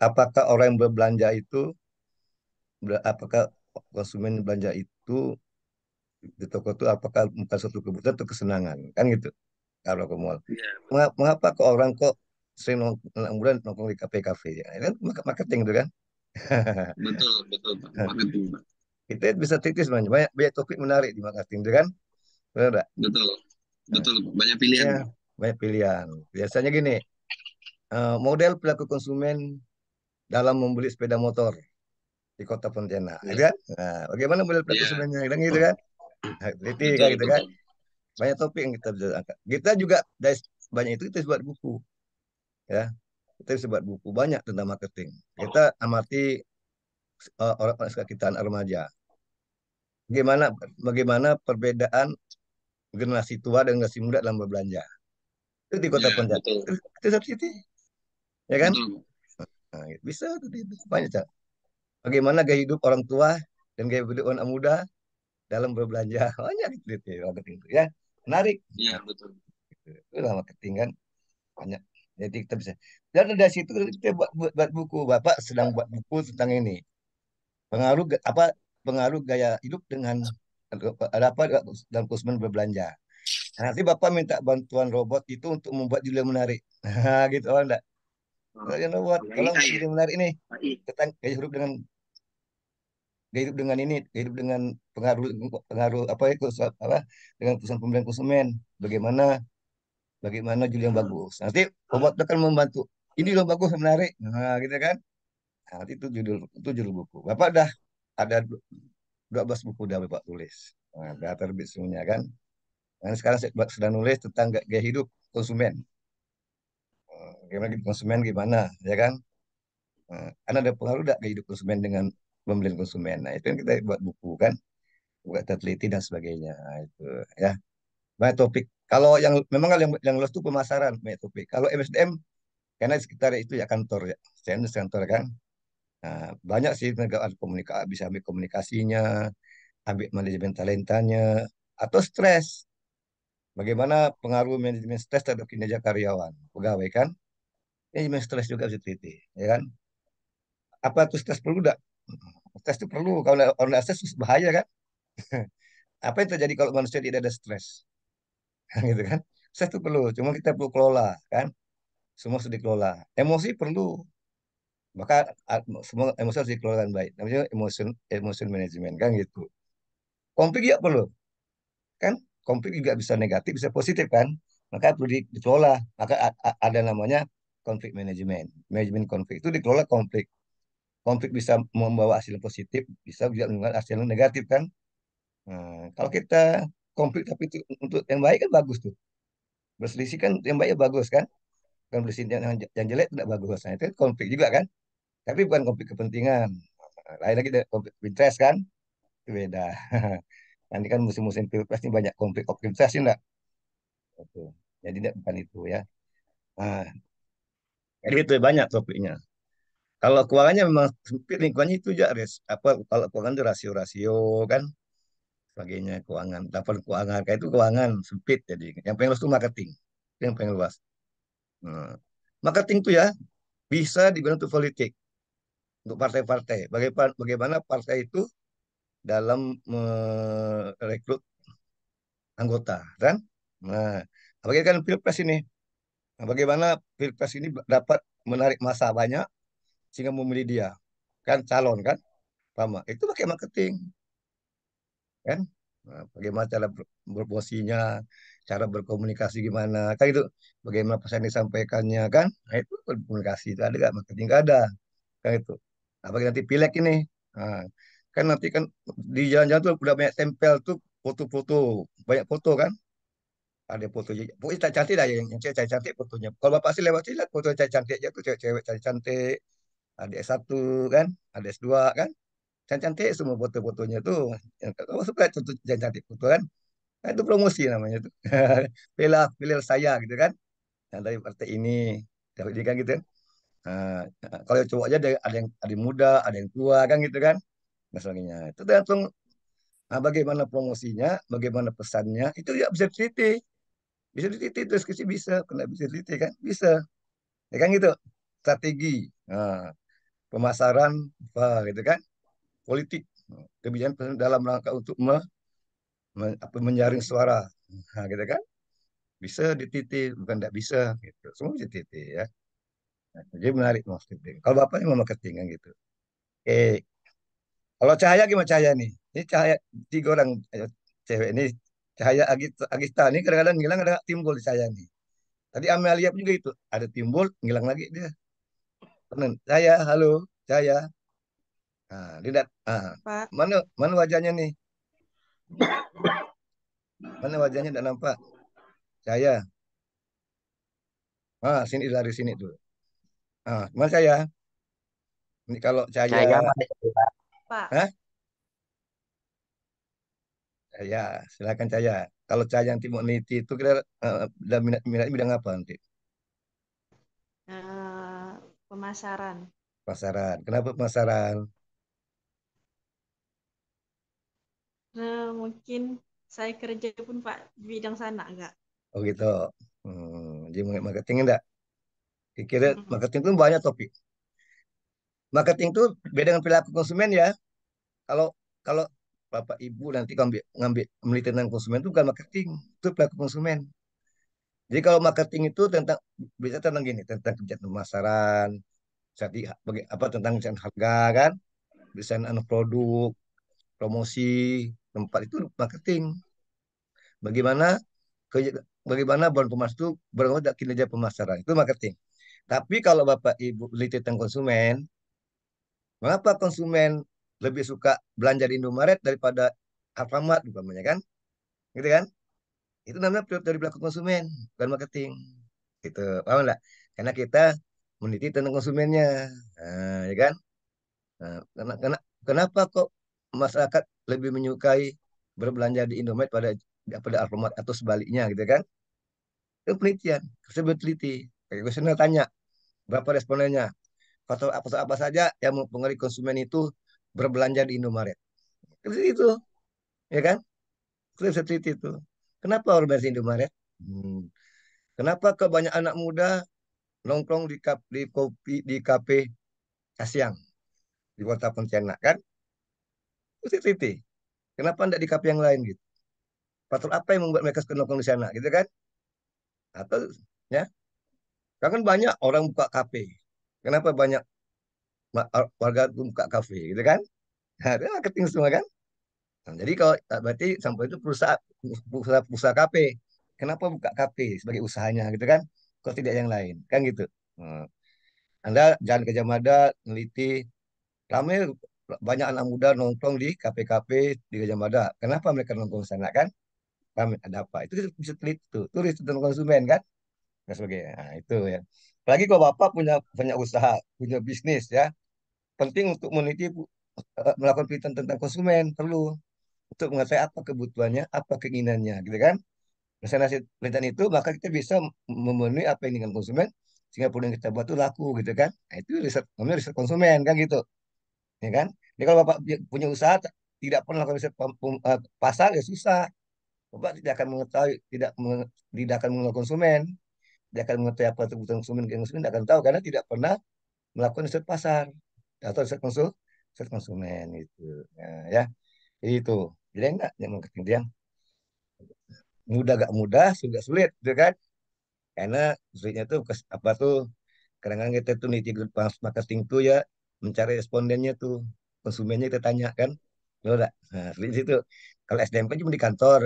apakah orang yang berbelanja itu apakah konsumen belanja itu di toko itu apakah bukan suatu kebutuhan atau kesenangan kan gitu kalau ke mall yeah. Iya, mengapa kok orang kok sering nongkrong nongkrong di kafe kafe ya kan marketing itu kan <laughs> betul betul nah, marketing kita bisa titis banyak banyak topik menarik di marketing itu kan benar betul Betul, banyak pilihan. Ya, banyak pilihan. Biasanya gini, eh, model pelaku konsumen dalam membeli sepeda motor di kota Pontianak, ya. Iya. Kan? Nah, bagaimana model pelaku ya. konsumennya, kan gitu kan? Nah, teliti, betul, gitu kan? Banyak topik yang kita bisa angkat. Kita juga dari banyak itu kita buat buku, ya. Kita bisa buku banyak tentang marketing. Kita amati eh, orang-orang uh, kita remaja. Bagaimana bagaimana perbedaan generasi tua dan generasi muda dalam berbelanja. Itu di kota yeah, Pontianak. Itu, satu titik Ya kan? Hmm. Nah, gitu. bisa itu banyak, Cak. Bagaimana gaya hidup orang tua dan gaya hidup anak muda dalam berbelanja. <laughs> Banyak itu marketing itu ya. Menarik. Iya, betul. Gitu. Itu marketing kan banyak. Jadi kita bisa. Dan dari situ kita buat, buat, buat buku. Bapak sedang buat buku tentang ini. Pengaruh apa pengaruh gaya hidup dengan ada apa dalam konsumen berbelanja. Nah, nanti Bapak minta bantuan robot itu untuk membuat judul yang menarik. <laughs> gitu kan enggak? Oh. Yang robot, tolong judul yang menarik ini. Tentang gaya hidup dengan hidup dengan ini, gaya hidup dengan pengaruh pengaruh apa ya apa dengan perusahaan pembelian konsumen. Bagaimana bagaimana judul yang hmm. bagus. Nanti robot akan membantu. Ini loh bagus menarik. Nah, gitu kan? Nah, itu judul itu judul buku. Bapak dah ada 12 buku udah Bapak tulis. Nah, hmm. udah terbit semuanya kan. Nah, sekarang saya sedang nulis tentang gaya hidup konsumen. Nah, gimana hidup konsumen gimana, ya kan? Nah, kan ada pengaruh tidak gaya hidup konsumen dengan membeli konsumen. Nah, itu yang kita buat buku kan. Buat teliti dan sebagainya. Nah, itu ya. Banyak topik. Kalau yang memang yang yang luas itu pemasaran banyak topik. Kalau MSDM karena sekitar itu ya kantor ya. Saya kantor kan Nah, banyak sih penegakan komunikasi bisa ambil komunikasinya, ambil manajemen talentanya atau stres. Bagaimana pengaruh manajemen stres terhadap kinerja karyawan, pegawai kan? Manajemen stres juga bisa diteliti, ya kan? Apa itu stres perlu tidak? Hmm, stres itu perlu. Kalau orang stres bahaya kan? <laughs> Apa yang terjadi kalau manusia tidak ada stres? <laughs> gitu kan? Stres itu perlu. Cuma kita perlu kelola, kan? Semua sudah dikelola. Emosi perlu maka ah, semua emosi harus dengan baik namanya emotion emotion management kan gitu konflik juga ya perlu kan konflik juga bisa negatif bisa positif kan maka perlu dikelola maka ada namanya konflik management manajemen konflik itu dikelola konflik konflik bisa membawa hasil positif bisa juga membawa hasil negatif kan nah, kalau kita konflik tapi itu untuk yang baik kan bagus tuh berselisih kan yang baiknya bagus kan kan berselisih yang, yang jelek tidak bagus nah, itu kan konflik juga kan tapi bukan konflik kepentingan. Lain lagi konflik interest kan? Itu beda. <laughs> Nanti kan musim-musim pilpres ini banyak konflik of interest enggak? itu Jadi tidak bukan itu ya. Nah, jadi itu banyak topiknya. Kalau keuangannya memang sempit lingkungannya itu aja, res. Apa kalau keuangan itu rasio-rasio kan? sebagainya keuangan. Dapat keuangan kayak itu keuangan sempit jadi yang pengen luas itu marketing. yang pengen luas. Nah, marketing itu ya bisa digunakan untuk politik untuk partai-partai. Bagaimana, bagaimana partai itu dalam merekrut anggota kan? Nah, bagaimana pilpres ini. Nah, bagaimana pilpres ini dapat menarik masa banyak sehingga memilih dia kan calon kan? Sama. Itu pakai marketing. Kan? Nah, bagaimana cara berposisinya, cara berkomunikasi gimana, kan itu bagaimana pesan disampaikannya kan? Nah, itu komunikasi itu ada marketing gak ada kan itu apalagi nanti pilek ini nah, kan nanti kan di jalan-jalan tuh udah banyak tempel tuh foto-foto banyak foto kan ada foto pokoknya tak cantik dah yang, yang cewek cantik, cantik fotonya kalau bapak sih lewat sih lihat foto cewek cantik aja tuh cewek-cewek cantik cantik ada S1 kan ada S2 kan cantik cantik semua foto-fotonya tuh yang oh, suka contoh cantik cantik foto kan nah, itu promosi namanya tuh <laughs> pilih pilih saya gitu kan yang dari partai ini pendidikan gitu kan Eh, kalau cowok aja ada, yang ada yang muda, ada yang tua kan gitu kan. Misalnya Itu tergantung nah, bagaimana promosinya, bagaimana pesannya, itu ya bisa diteliti. Bisa diteliti, diskusi bisa, kena bisa diteliti kan, bisa. Ya kan gitu, strategi, nah, pemasaran, apa gitu kan, politik, kebijakan dalam rangka untuk me, me, apa, menyaring suara, nah, gitu kan. Bisa diteliti, bukan tidak bisa, gitu. semua bisa diteliti ya. Jadi menarik maksudnya. Kalau bapak ini mau marketing kan gitu. Oke. Kalau cahaya gimana cahaya nih? Ini cahaya tiga orang eh, cewek ini cahaya Agista ini kadang-kadang ngilang ada timbul di cahaya nih. Tadi Amelia pun juga itu ada timbul ngilang lagi dia. Kemudian cahaya, halo cahaya. Nah, dia ah, mana mana wajahnya nih? mana wajahnya tidak nampak? Cahaya. Ah, sini dari sini tuh ah mas saya ini kalau saya Saya ya, Pak. Hah? Saya, ya, silakan saya. Kalau saya yang mau niti itu kira eh, minat minat bidang apa nanti? Eh, pemasaran. Pemasaran. Kenapa pemasaran? Nah, mungkin saya kerja pun Pak di bidang sana enggak? Oh gitu. Hmm, jadi marketing enggak? Kira marketing itu banyak topik. Marketing itu beda dengan perilaku konsumen ya. Kalau kalau Bapak Ibu nanti ngambil ngambil meneliti tentang konsumen itu bukan marketing, itu perilaku konsumen. Jadi kalau marketing itu tentang bisa tentang gini, tentang kebijakan pemasaran, jadi apa tentang desain harga kan, desain produk, promosi, tempat itu marketing. Bagaimana bagaimana bahan pemas itu berapa kinerja pemasaran itu marketing. Tapi kalau Bapak Ibu teliti tentang konsumen, mengapa konsumen lebih suka belanja di Indomaret daripada Alfamart umpamanya kan? Gitu kan? Itu namanya produk dari belakang konsumen, bukan marketing. Itu paham enggak? Karena kita meneliti tentang konsumennya. Nah, ya kan? Nah, karena, kenapa kok masyarakat lebih menyukai berbelanja di Indomaret pada pada Alfamart atau sebaliknya gitu kan? Itu penelitian, sudah teliti sebenarnya tanya, berapa respondennya? Faktor apa, apa saja yang mempengaruhi konsumen itu berbelanja di Indomaret? Kan seperti itu, ya kan? Seperti itu. Kenapa orang di Indomaret? Hmm. Kenapa kebanyakan anak muda nongkrong di kap, di kopi di kafe Kasiang di kota Pontianak kan? Seperti Kenapa tidak di kafe yang lain gitu? Faktor apa yang membuat mereka nongkrong di sana gitu kan? Atau ya karena kan banyak orang buka kafe. Kenapa banyak warga itu buka kafe, gitu kan? Ada nah, marketing semua kan? Nah, jadi kalau tak ah, berarti sampai itu perusahaan perusahaan, perusahaan kafe. Kenapa buka kafe sebagai usahanya, gitu kan? Kalau tidak yang lain, kan gitu? Nah, anda jangan ke Jamada, neliti. Ramai banyak anak muda nongkrong di kafe-kafe di Gajah Mada. Kenapa mereka nongkrong sana kan? Kami ada apa? Itu bisa teliti tuh. Turis tentang konsumen kan? dan sebagainya. Nah, itu ya. Apalagi kalau bapak punya banyak usaha, punya bisnis ya, penting untuk meneliti eh, melakukan penelitian tentang konsumen perlu untuk mengetahui apa kebutuhannya, apa keinginannya, gitu kan? Misalnya hasil penelitian itu, maka kita bisa memenuhi apa yang diinginkan konsumen sehingga produk yang kita buat itu laku, gitu kan? Nah, itu riset namanya riset konsumen kan gitu, ya kan? Jadi kalau bapak punya usaha tidak pernah melakukan riset eh, pasar ya susah. Bapak tidak akan mengetahui, tidak tidak akan mengenal konsumen, dia akan mengetahui apa kebutuhan konsumen konsumen tidak akan tahu karena tidak pernah melakukan riset pasar atau riset konsul riset konsumen gitu. nah, ya. itu ya, ya itu jadi enggak yang mengerti dia mudah gak mudah sudah sulit gitu kan karena sulitnya itu apa tuh kadang-kadang kita tuh niti marketing tuh ya mencari respondennya tuh konsumennya kita tanya kan lo enggak nah, sulit itu kalau SDM kan cuma di kantor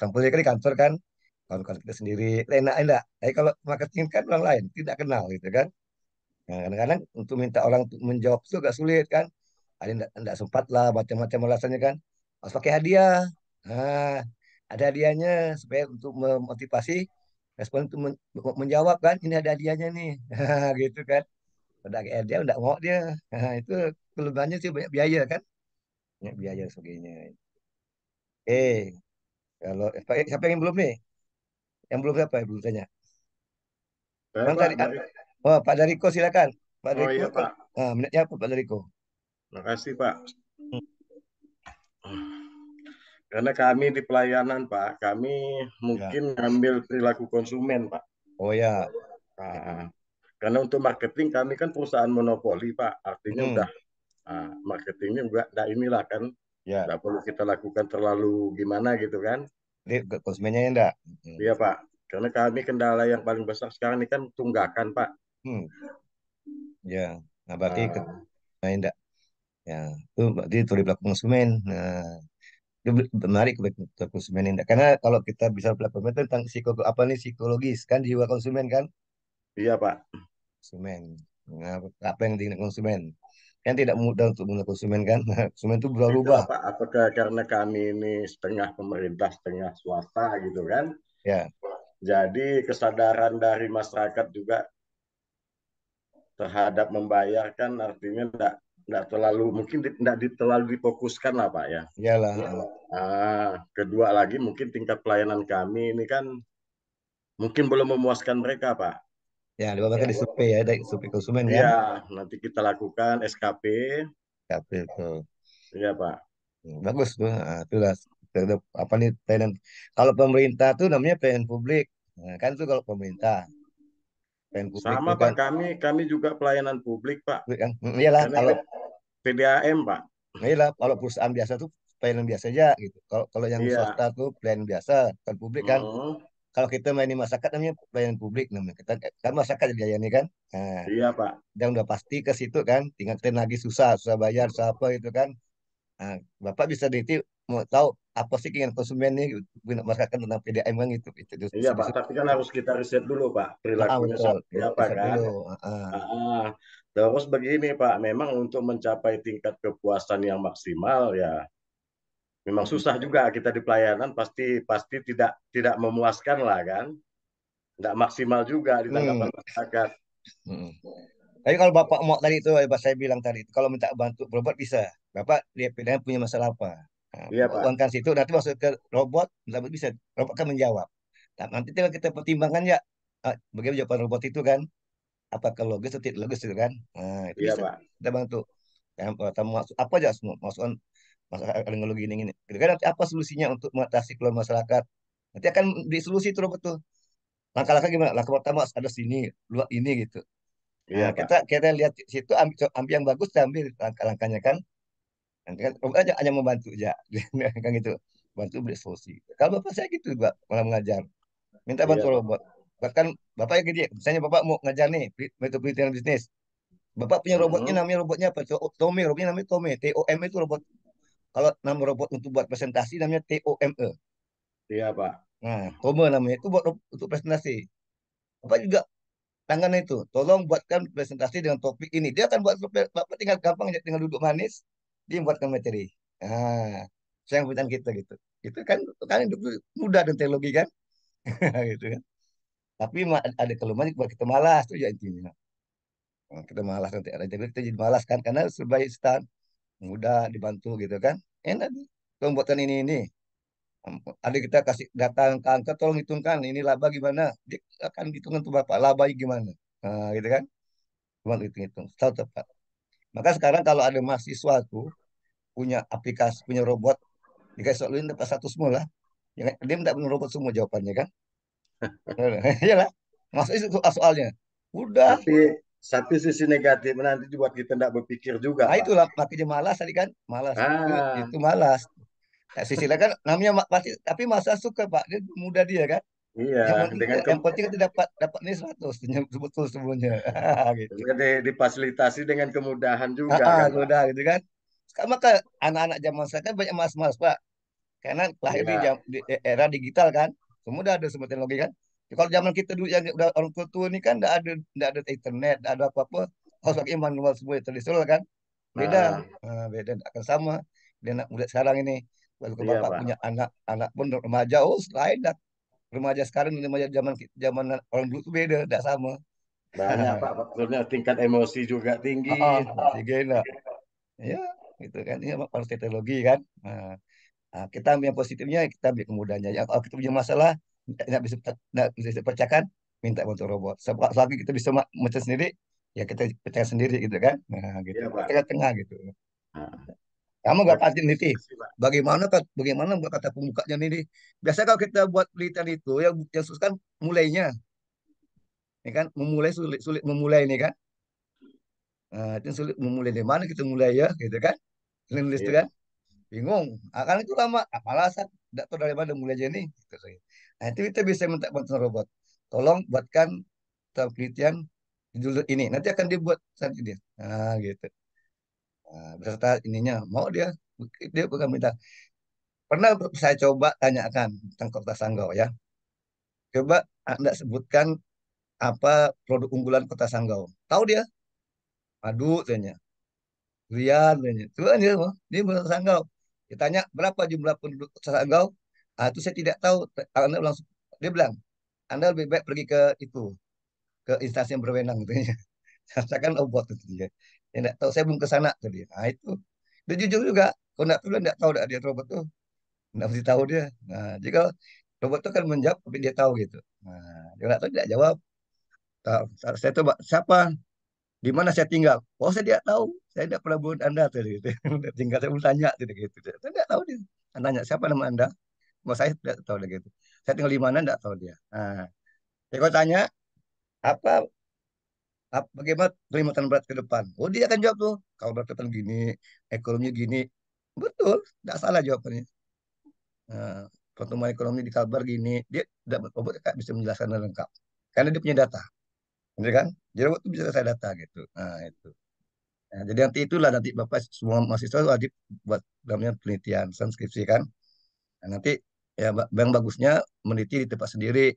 sampelnya kan di kantor kan kawan-kawan kita sendiri eh, enak enak tapi kalau marketing kan orang lain tidak kenal gitu kan nah, kadang-kadang untuk minta orang untuk menjawab itu agak sulit kan ada tidak sempat lah macam-macam alasannya kan harus pakai hadiah nah ada hadiahnya supaya untuk memotivasi respon untuk men menjawab kan ini ada hadiahnya nih <laughs> gitu kan pada akhirnya dia tidak mau dia nah, itu kelebihannya sih banyak biaya kan banyak biaya sebagainya eh kalau eh, siapa yang belum nih yang belum siapa yang belum tanya? Bang Pak, dari, oh, Pak Dariko silakan. Pak oh, Dariko. Oh, iya, Pak. Nah, minatnya apa Pak Dariko? Makasih Pak. Hmm. Karena kami di pelayanan Pak, kami mungkin ya. ambil perilaku konsumen Pak. Oh ya. Nah, karena untuk marketing kami kan perusahaan monopoli Pak, artinya hmm. udah nah, marketingnya enggak, enggak inilah kan, ya. enggak perlu kita lakukan terlalu gimana gitu kan konsumennya ya enggak? Iya Pak, karena kami kendala yang paling besar sekarang ini kan tunggakan Pak. Hmm. Ya, nah berarti uh. Nah, enggak. Ya, itu berarti itu pelaku konsumen. Nah, itu menarik ke konsumen enggak. Karena kalau kita bisa pelaku konsumen tentang psikologi apa nih psikologis kan jiwa konsumen kan? Iya Pak. Konsumen. Nah, apa yang diinginkan konsumen? kan tidak mudah untuk mengenal konsumen kan konsumen <laughs> itu berubah apa, apakah karena kami ini setengah pemerintah setengah swasta gitu kan ya jadi kesadaran dari masyarakat juga terhadap membayarkan artinya tidak tidak terlalu mungkin tidak di, terlalu difokuskan lah pak ya iyalah nah, kedua lagi mungkin tingkat pelayanan kami ini kan mungkin belum memuaskan mereka pak Ya, Abu Bakar ya. di survei ya, dari survei ya, konsumen ya. Ya, nanti kita lakukan SKP. SKP itu. Iya Pak. Hmm, bagus tuh, nah, itulah terhadap apa nih pelayanan. Kalau pemerintah tuh namanya pelayanan publik, nah, kan tuh kalau pemerintah. Pelayanan publik Sama Pak, kan kami kami juga pelayanan publik Pak. Kan? Hmm, iya lah, kalau PDAM Pak. Nah, lah, kalau perusahaan biasa tuh pelayanan biasa aja gitu. Kalau kalau yang ya. swasta tuh pelayanan biasa, kan publik kan. Hmm kalau kita melayani masyarakat namanya pelayanan publik namanya kita kan masyarakat yang dilayani kan nah, iya pak dan udah pasti ke situ kan tinggal kita lagi susah susah bayar susah apa gitu kan nah, bapak bisa diti mau tahu apa sih keinginan konsumen nih guna masyarakat tentang PDM kan gitu itu, itu iya pak tapi kan harus kita riset dulu pak perilakunya ah, seperti apa kan dulu. Uh -huh. terus begini pak memang untuk mencapai tingkat kepuasan yang maksimal ya memang susah juga kita di pelayanan pasti pasti tidak tidak memuaskan lah kan tidak maksimal juga di tanggapan hmm. masyarakat hmm. tapi kalau bapak mau tadi itu eh, saya bilang tadi kalau minta bantu robot bisa bapak dia pilihan punya masalah apa nah, iya, Pak. uangkan situ nanti masuk ke robot robot bisa robot akan menjawab nah, nanti tinggal kita pertimbangkan ya ah, bagaimana jawaban robot itu kan apakah logis atau tidak logis itu kan nah itu iya, bisa Pak. kita bantu yang pertama apa aja semua masukan masalah teknologi ini, ini. Gitu kan nanti apa solusinya untuk mengatasi keluar masyarakat? Nanti akan di solusi terus betul. Langkah-langkah gimana? Langkah pertama ada sini, luar ini gitu. ya, nah, kita kita lihat situ ambil, ambil yang bagus ambil langkah-langkahnya kan. Nanti kan oh, aja hanya membantu aja <laughs> kan gitu. Bantu beli solusi. Kalau Bapak saya gitu Pak, malah mengajar. Minta bantu ya. robot Bahkan Bapak yang gede, misalnya Bapak mau ngajar nih metode penelitian bisnis. Bapak punya hmm. robotnya namanya robotnya apa? Tommy robotnya namanya Tommy T O M itu robot kalau nama robot untuk buat presentasi namanya TOME. Iya, Pak. Nah, Tome namanya itu buat untuk presentasi. Bapak juga tangan itu, tolong buatkan presentasi dengan topik ini. Dia akan buat Bapak tinggal gampang tinggal duduk manis, dia buatkan materi. Nah, saya yang kita gitu. Itu kan kan mudah dan teknologi kan. <laughs> gitu kan. Tapi ada kelemahan buat kita malas tuh ya intinya. Nah, kita malas nanti ada kita jadi malas kan karena sebagai stand mudah dibantu gitu kan enak nih pembuatan ini ini ada kita kasih data angka-angka tolong hitungkan ini laba gimana dia akan hitungan tuh bapak laba gimana nah, gitu kan cuma hitung-hitung tahu tepat maka sekarang kalau ada mahasiswa tuh punya aplikasi punya robot dikasih ini dapat satu semula ya kan? dia tidak punya robot semua jawabannya kan <laughs> iyalah masuk itu soalnya udah tapi satu sisi negatif nanti buat kita tidak berpikir juga. Nah, itulah makanya malas tadi kan, malas ah. itu, malas. Nah, sisi lain kan namanya pasti tapi masa suka Pak, dia muda dia kan. Iya, yang, dengan yang penting kita dapat dapat nih 100 betul semuanya. <laughs> gitu. Jadi difasilitasi dengan kemudahan juga ah, kan. Mudah gitu kan. Maka anak-anak zaman sekarang kan banyak mas-mas Pak. Karena lahir iya. di, di era digital kan. semudah ada semua teknologi kan. Ya, kalau zaman kita dulu yang udah orang tua ini kan tidak ada tidak ada internet, tidak ada apa-apa. Harus pakai manual semua tradisional kan. Beda, nah. beda akan sama. Dia nak sekarang ini baru ke iya, bapak punya anak anak pun remaja oh lain dah remaja sekarang remaja zaman zaman orang dulu itu beda tidak sama banyak pak maksudnya tingkat emosi juga tinggi oh, oh. ya itu kan ini harus teknologi kan nah, kita ambil yang positifnya kita ambil kemudahannya ya kalau kita punya masalah nggak bisa nggak bisa dipercayakan minta bantu robot sebab lagi kita bisa macam sendiri ya kita percaya sendiri gitu kan nah gitu ya, tengah tengah gitu nah. kamu nggak pasti niti bagaimana bagaimana buat kata pembukanya ini biasa kalau kita buat penelitian itu yang yang susah kan mulainya ini ya kan memulai sulit sulit memulai ini kan nah, itu sulit memulai di mana kita mulai ya gitu kan nulis ya. kan bingung akan nah, itu lama apa alasan tidak tahu dari mana mulai aja ini, gitu nah itu kita bisa minta bantuan robot tolong buatkan penelitian judul ini nanti akan dibuat saat ini nah gitu nah, beserta ininya mau dia dia bukan minta pernah saya coba tanyakan tentang kota Sanggau ya coba anda sebutkan apa produk unggulan kota Sanggau tahu dia madu tanya durian tanya tuh kan dia dia kota Sanggau Ditanya berapa jumlah penduduk kota engkau? Ah, itu saya tidak tahu. Anda langsung dia bilang, Anda lebih baik pergi ke itu ke instansi yang berwenang tentunya. <laughs> saya kan obot itu dia. tidak tahu saya belum ke sana tadi. Nah itu dia jujur juga. Kalau tidak tahu tidak tahu tidak dia robot tuh. Tidak mesti tahu dia. Nah jika robot itu kan menjawab tapi dia tahu gitu. Nah dia tidak tahu tidak jawab. Saya coba, siapa? di mana saya tinggal? Oh saya tidak tahu, saya tidak pernah buat Anda tadi <laughs> gitu. tinggal saya bertanya tidak gitu. Saya tidak tahu dia. Tanya siapa nama Anda? Mau oh, saya tidak tahu dia gitu. Saya tinggal di mana tidak tahu dia. Nah, saya kalau tanya apa, apa bagaimana Kalimantan berat ke depan? Oh dia akan jawab tuh kalau berat ke depan gini, ekonominya gini. Betul, tidak salah jawabannya. Nah, pertumbuhan ekonomi di Kalbar gini, dia tidak, bisa menjelaskan dengan lengkap. Karena dia punya data. Jadi kan? Jadi waktu bisa saya data gitu. Nah, itu. Nah, jadi nanti itulah nanti Bapak semua mahasiswa wajib buat dalamnya penelitian skripsi kan. Nah, nanti ya yang bagusnya meneliti di tempat sendiri.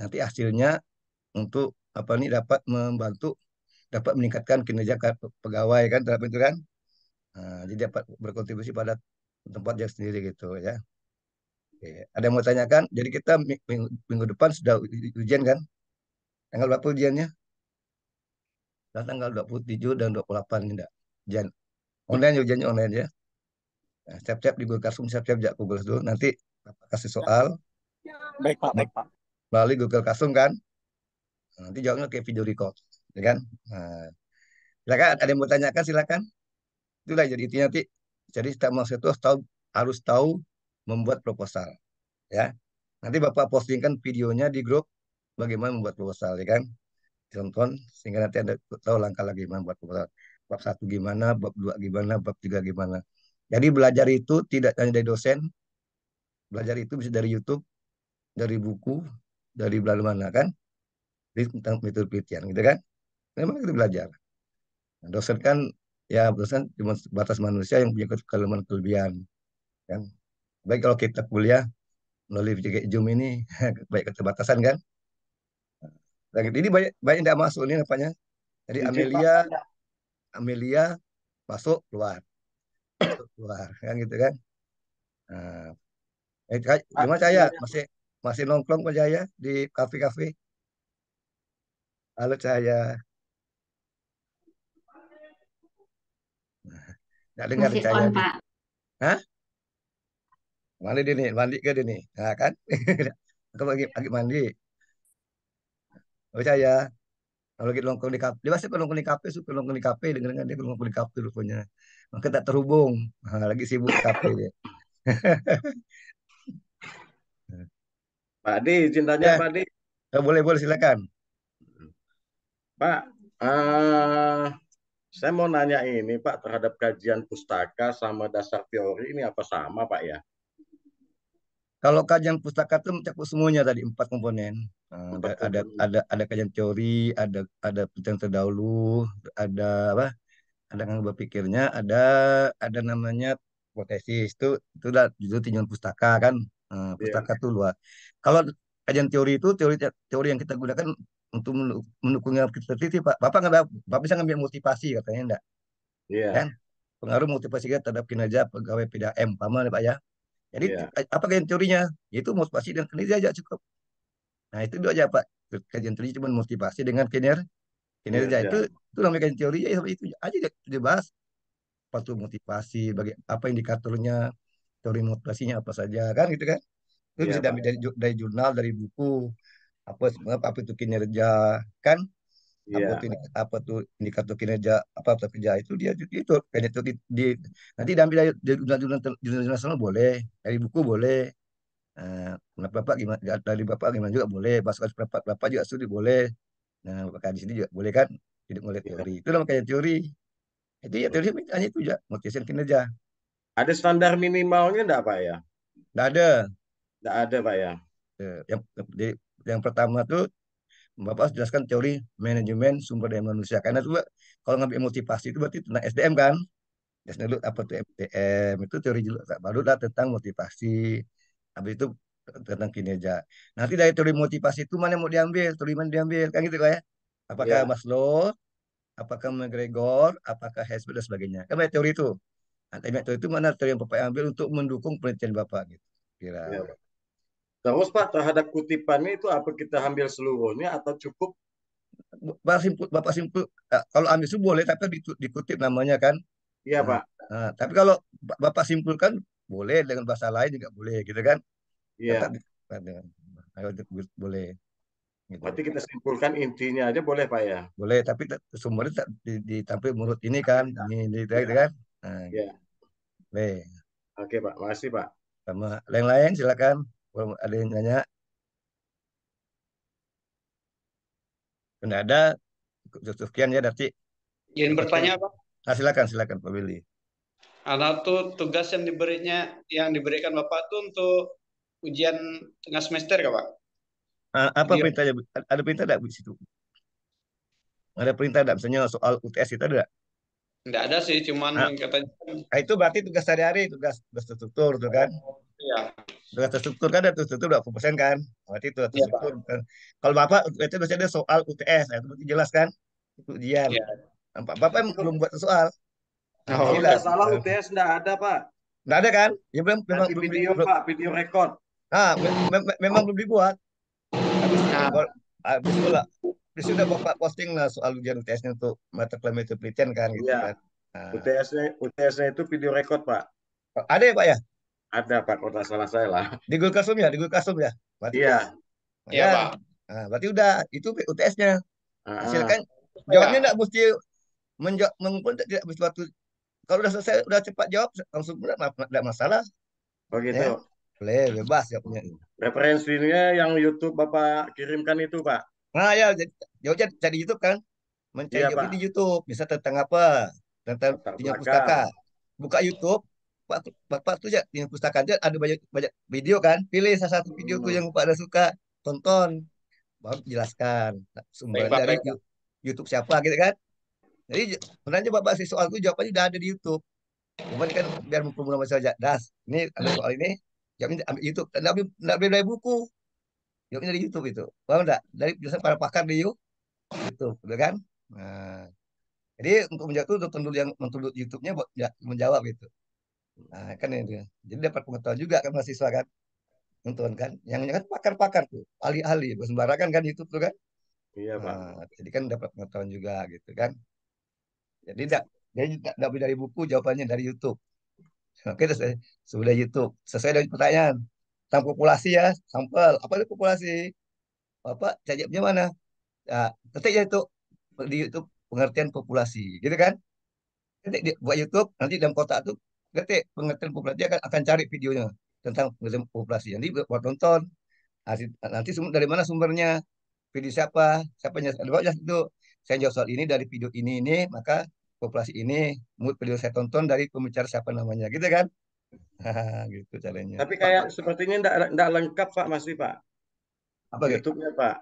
Nanti hasilnya untuk apa nih dapat membantu dapat meningkatkan kinerja pegawai kan terhadap itu kan. Nah, jadi dapat berkontribusi pada tempat yang sendiri gitu ya. Oke. Ada yang mau tanyakan? Jadi kita minggu, minggu depan sudah ujian kan? Tanggal berapa ujiannya? Nah, tanggal 27 dan 28 ini enggak Ujian. Online ujiannya ya, online ya. Nah, siap-siap di Google Classroom, siap-siap di Google dulu. Nanti bapak kasih soal. Baik Pak, baik Pak. Melalui Google Classroom kan. Nah, nanti jawabnya ke video record, ya kan? Nah, silakan ada yang mau tanyakan silakan. Itulah jadi intinya nanti. Jadi setiap mahasiswa itu harus tahu, harus tahu membuat proposal, ya. Nanti Bapak postingkan videonya di grup bagaimana membuat proposal ya kan tonton sehingga nanti anda tahu langkah lagi gimana buat proposal bab satu gimana bab dua gimana bab tiga gimana jadi belajar itu tidak hanya dari dosen belajar itu bisa dari YouTube dari buku dari belajar mana kan Jadi, tentang metode penelitian gitu kan memang kita belajar nah, dosen kan ya dosen kan cuma batas manusia yang punya kelemahan kelebihan kan baik kalau kita kuliah melalui Zoom ini <laughs> baik keterbatasan kan jadi Ini banyak banyak tidak masuk ini apanya. Jadi Amelia Pak. Amelia masuk keluar. keluar kan gitu kan. Nah, eh, ah, gimana saya iya, iya. masih masih nongkrong Pak Jaya di kafe-kafe? Halo saya. Nah, nggak dengar Masih on, Pak. Hah? Mandi dini mandi ke dini, Nah kan? Aku <laughs> lagi, lagi mandi percaya ya. kalau kita nongkrong di kafe dia pasti nongkrong di kafe suka nongkrong di kafe dengan dia nongkrong di kafe rupanya maka tak terhubung nah, lagi sibuk di kafe dia <laughs> Pak Adi, cintanya ya. Eh, Pak Adi. Ya, boleh, boleh silakan. Pak, uh, saya mau nanya ini Pak terhadap kajian pustaka sama dasar teori ini apa sama Pak ya? Kalau kajian pustaka itu mencakup semuanya tadi empat komponen. Eh, ada, ada ada ada kajian teori, ada ada penelitian terdahulu, ada apa? Ada nggak berpikirnya, ada ada namanya hipotesis itu itu lah itu tinjauan pustaka kan. Uh, pustaka yeah. luar. Kalau kajian teori itu teori teori yang kita gunakan untuk mendukungnya kita kritik Pak. Bapak nggak Bapak bisa ngambil motivasi katanya enggak? Iya. Yeah. Kan? Pengaruh motivasi kita terhadap kinerja pegawai PDAM, paham ya Pak ya? Jadi yeah. apa kajian teorinya? Ya itu motivasi dan kinerja aja cukup. Nah itu dua aja Pak. Kajian teori cuma motivasi dengan kinerja. Kinerja iya, yeah, itu yeah. itu namanya kajian teori ya itu aja dibahas. Apa tuh motivasi, bagi apa indikatornya, teori motivasinya apa saja kan gitu kan. Itu yeah, bisa iya. dari, dari, jurnal, dari buku, apa apa itu kinerja kan Iya. apa tuh apa tuh indikator kinerja apa apa kerja itu dia itu itu di, di nanti diambil dari jurnal-jurnal nasional boleh dari buku boleh Nah, uh, bapak gimana dari bapak gimana juga boleh masukan bapak bapak juga studi boleh nah maka di sini juga boleh kan tidak boleh iya. teori itu namanya teori itu ya teori hanya itu aja motivasi kinerja ada standar minimalnya enggak pak ya enggak ada enggak ada pak ya iya, yang, yang pertama tuh Bapak harus jelaskan teori manajemen sumber daya manusia. Karena itu kalau ngambil motivasi itu berarti tentang SDM kan. Biasanya dulu apa itu MTM, itu teori baru lah tentang motivasi. Habis itu tentang kinerja. Nanti dari teori motivasi itu mana yang mau diambil, teori mana diambil, kan gitu loh ya. Apakah yeah. Maslow, apakah McGregor, apakah Hesbeth dan sebagainya. Kan teori itu. Antara nah, teori itu mana teori yang Bapak ambil untuk mendukung penelitian Bapak gitu. Kira. Yeah. Terus Pak terhadap kutipannya itu apa kita ambil seluruhnya atau cukup? Bapak simpul, Bapak simpul, ya, kalau ambil itu boleh tapi dikutip namanya kan? Iya nah, Pak. Nah, tapi kalau Bapak simpulkan boleh dengan bahasa lain juga boleh gitu kan? Iya. Ayo boleh. Gitu. Berarti kita simpulkan intinya aja boleh Pak ya? Boleh, tapi sumbernya ditampil menurut ini kan, ini, ini ya. kan? Nah, iya. gitu. Oke Pak, makasih Pak. Sama lain-lain silakan. Belum ada yang nanya? Tidak ada, cukup sekian ya nanti. Ingin bertanya apa? Nah, silakan, silakan Pak Billy. ada tuh tugas yang diberinya, yang diberikan Bapak tuh untuk ujian tengah semester kah Pak? apa iya. perintahnya? Ada perintah tidak di situ? Ada perintah tidak? Misalnya soal UTS itu ada tidak? Nggak ada sih, cuman nah, katanya. Nah, itu berarti tugas sehari-hari, tugas terstruktur tuh kan? Iya. Tugas terstruktur kan ada tugas terstruktur 20 persen kan? Berarti itu iya, terstruktur. Ya, kan? Kalau bapak itu biasanya soal UTS, ya, nah, itu berarti jelas kan? Itu ujian. Ya. Bapak, bapak belum buat soal. Oh, nah, jelas. salah UTS nggak ada pak. Nggak ada kan? Ya memang memang video belum, pak, video rekod. Ah, me me memang belum dibuat. Habis nah. habis itu lah Terus sudah Bapak posting lah soal ujian UTS-nya untuk mata kuliah metode kan gitu ya. kan. Nah. UTS-nya uts itu video record, Pak. Oh, ada ya, Pak ya? Ada, Pak, kalau tidak salah saya lah. Di Google Classroom ya, di Gulkasum ya. Berarti iya. Iya, ya, Pak. Nah, berarti udah itu UTS-nya. Ah, ah. Silakan iya, jawabnya tidak mesti menjawab mengumpul tidak mesti waktu kalau udah selesai udah cepat jawab langsung tidak masalah. Oke. Oh, gitu. Ya. Boleh bebas ya punya. Referensinya yang YouTube Bapak kirimkan itu Pak. Nah ya, jadi cari ya YouTube kan? Mencari iya, di YouTube, bisa tentang apa? Tentang punya pustaka. Buka YouTube, Bapak, Bapak tuh ya punya pustaka dia ya, ada banyak banyak video kan? Pilih salah satu video hmm. tuh yang Bapak ada suka, tonton. Bapak jelaskan nah, sumber dari baik. YouTube siapa gitu kan? Jadi sebenarnya Bapak si soal itu jawabannya udah ada di YouTube. Cuman kan biar mempermudah masalah. Das, ini ada soal ini, jamin ambil YouTube. Tidak ambil, ambil dari buku jawabnya dari YouTube itu paham enggak dari penjelasan para pakar di YouTube betul ya kan nah, jadi untuk menjawab itu untuk yang menuntut YouTube-nya ya, menjawab itu nah, kan itu jadi dapat pengetahuan juga kan mahasiswa kan nonton kan yang kan pakar-pakar tuh ahli-ahli sembarangan kan YouTube tuh kan iya pak nah, jadi kan dapat pengetahuan juga gitu kan jadi tidak jadi tidak dari buku jawabannya dari YouTube oke eh, sudah YouTube sesuai dengan pertanyaan tentang populasi ya sampel apa itu populasi bapak cajibnya mana nah, ketik ya itu di YouTube pengertian populasi gitu kan ketik di, buat YouTube nanti dalam kotak itu ketik pengertian populasi akan akan cari videonya tentang pengertian populasi nanti buat nonton nah, nanti, nanti dari mana sumbernya video siapa siapa yang bawa itu saya jawab soal ini dari video ini ini maka populasi ini mood video saya tonton dari pembicara siapa namanya gitu kan <laughs> gitu caranya. Tapi kayak Pak, sepertinya tidak lengkap Pak masih Pak. Apa YouTube-nya Pak?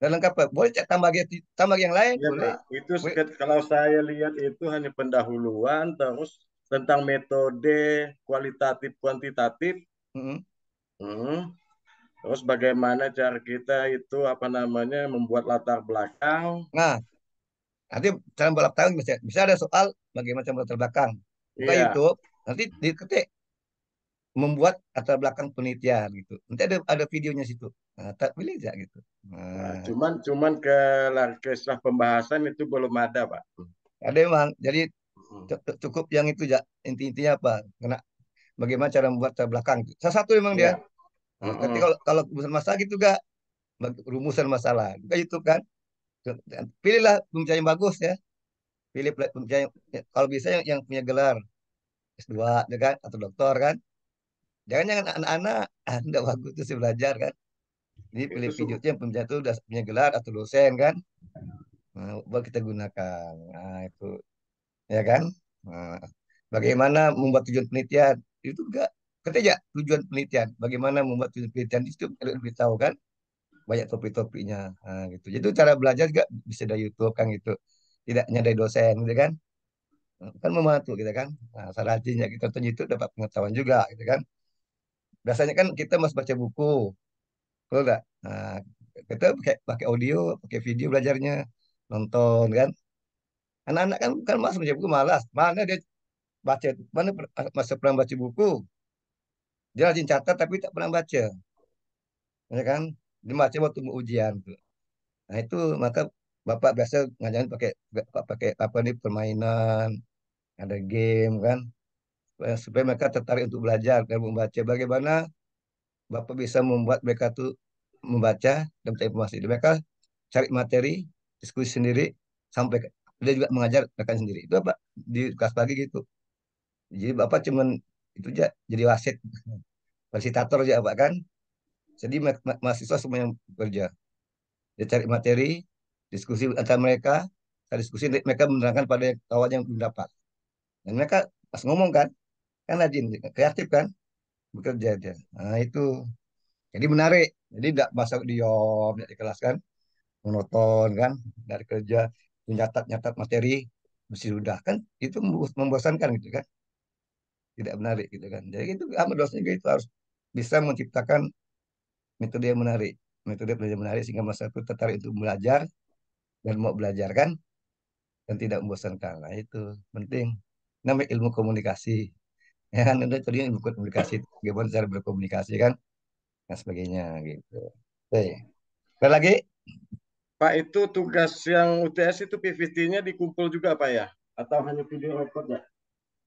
Tidak lengkap Pak. Boleh tambah tambah yang lain? Ya, boleh. Pak. Itu Boleh. kalau saya lihat itu hanya pendahuluan terus tentang metode kualitatif kuantitatif. Mm -hmm. Hmm. Terus bagaimana cara kita itu apa namanya membuat latar belakang? Nah, nanti cara belakang bisa, bisa ada soal bagaimana cara latar belakang. Buka yeah. YouTube, nanti diketik membuat atau belakang penelitian gitu. Nanti ada ada videonya situ. Nah, tak pilih aja gitu. Nah. nah. cuman cuman ke kisah pembahasan itu belum ada, Pak. Ada emang. Jadi hmm. cukup yang itu ya inti-intinya apa? Kena bagaimana cara membuat terbelakang belakang. Gitu. Salah satu emang dia. Iya. Nah, hmm, nanti hmm. kalau kalau gitu, rumusan masalah gitu gak rumusan masalah. Juga YouTube kan. Pilihlah pembicara yang bagus ya. Pilih pembicara yang, kalau bisa yang, yang punya gelar S2 ya kan atau doktor kan jangan jangan anak-anak anda waktu itu sih belajar kan ini pilih pijutnya yang pembicara itu udah punya gelar atau dosen kan nah, buat kita gunakan nah itu ya kan nah, bagaimana membuat tujuan penelitian itu enggak ketiga tujuan penelitian bagaimana membuat tujuan penelitian itu lebih tahu kan banyak topik-topiknya nah, gitu jadi cara belajar juga bisa dari YouTube kan gitu tidak hanya dosen gitu kan kan membantu gitu kan nah sarajinnya kita tentu itu dapat pengetahuan juga gitu kan biasanya kan kita masih baca buku kalau enggak nah, kita pakai pakai audio pakai video belajarnya nonton kan anak-anak kan kan masuk baca buku malas mana dia baca mana masih pernah baca buku dia rajin catat tapi tak pernah baca ya kan dia baca waktu ujian gitu. nah itu maka bapak biasa ngajarin pakai pakai apa nih permainan ada game kan supaya mereka tertarik untuk belajar dan membaca bagaimana bapak bisa membuat mereka tuh membaca dan mencari informasi dan mereka cari materi diskusi sendiri sampai dia juga mengajar mereka sendiri itu apa di kelas pagi gitu jadi bapak cuman itu aja jadi wasit fasilitator aja pak kan jadi ma ma mahasiswa semua yang bekerja dia cari materi diskusi antara mereka cari diskusi mereka menerangkan pada kawan yang belum dapat dan mereka pas ngomong kan kan rajin kreatif kan bekerja dia nah itu jadi menarik jadi tidak masuk di yom di kelas kan monoton kan dari kerja mencatat nyatat materi mesti sudah kan itu membosankan gitu kan tidak menarik gitu kan jadi itu Ahmad itu harus bisa menciptakan metode yang menarik metode belajar menarik sehingga masa itu tertarik untuk belajar dan mau belajar kan dan tidak membosankan nah itu penting namanya ilmu komunikasi ya kan itu tadi ilmu komunikasi bagaimana cara berkomunikasi ya kan dan sebagainya gitu Oke. okay. lagi Pak itu tugas yang UTS itu PPT-nya dikumpul juga Pak ya atau hanya video record ya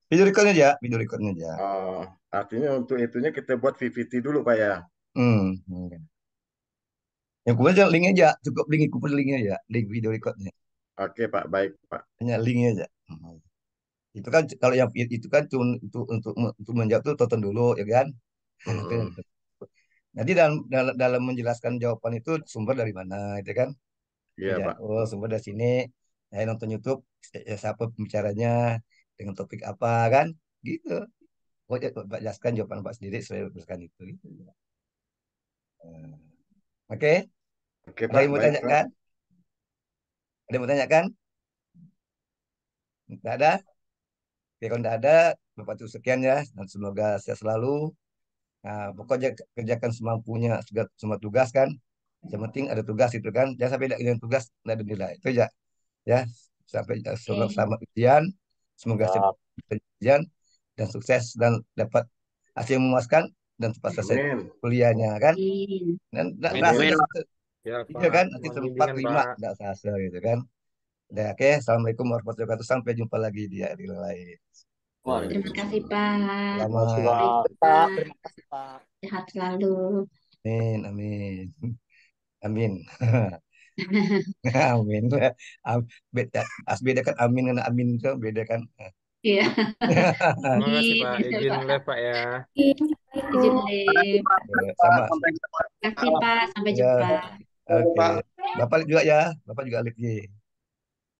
video recordnya aja video recordnya aja oh, artinya untuk itunya kita buat PPT dulu Pak ya hmm. Iya. yang kumpulnya link aja cukup link kumpul linknya ya, link video recordnya oke Pak baik Pak hanya linknya aja hmm itu kan kalau yang itu kan cuma untuk untuk untuk menjawab itu tonton dulu ya kan nah, hmm. nanti dalam, dalam dalam menjelaskan jawaban itu sumber dari mana itu kan iya ya, pak oh sumber dari sini saya nonton YouTube ya, siapa pembicaranya dengan topik apa kan gitu oh ya, jelaskan jawaban pak sendiri saya berdasarkan itu gitu ya. oke okay? oke mau tanyakan ada yang mau tanyakan tidak ada Oke, ya, kalau tidak ada, Bapak cukup sekian ya, dan semoga sehat selalu. Nah, pokoknya kerjakan semampunya semua tugas kan. Yang penting ada tugas itu kan. Jangan sampai tidak dengan tugas tidak ada nilai. Itu ya. Ya, sampai eh, selamat selamat ujian. Semoga selamat ujian dan sukses dan dapat hasil memuaskan dan cepat selesai kuliahnya kan. Dan dan, dan, dan, dan, dan, nanti dan, lima tidak selesai gitu kan oke, okay. Assalamualaikum warahmatullahi wabarakatuh. Sampai jumpa lagi di hari lain. Terima kasih Pak. Selamat. kasih Pak. Terima kasih Pak. Sehat selalu. Amin, amin. Amin. <laughs> amin. Beda, as beda kan amin dengan amin itu beda kan. Iya. Terima kasih Pak. Iya, Izin live Pak ya. Izin live. Sama. Terima kasih Pak. Sampai iya. jumpa. Oke. Okay. Bapak juga ya. Bapak juga live.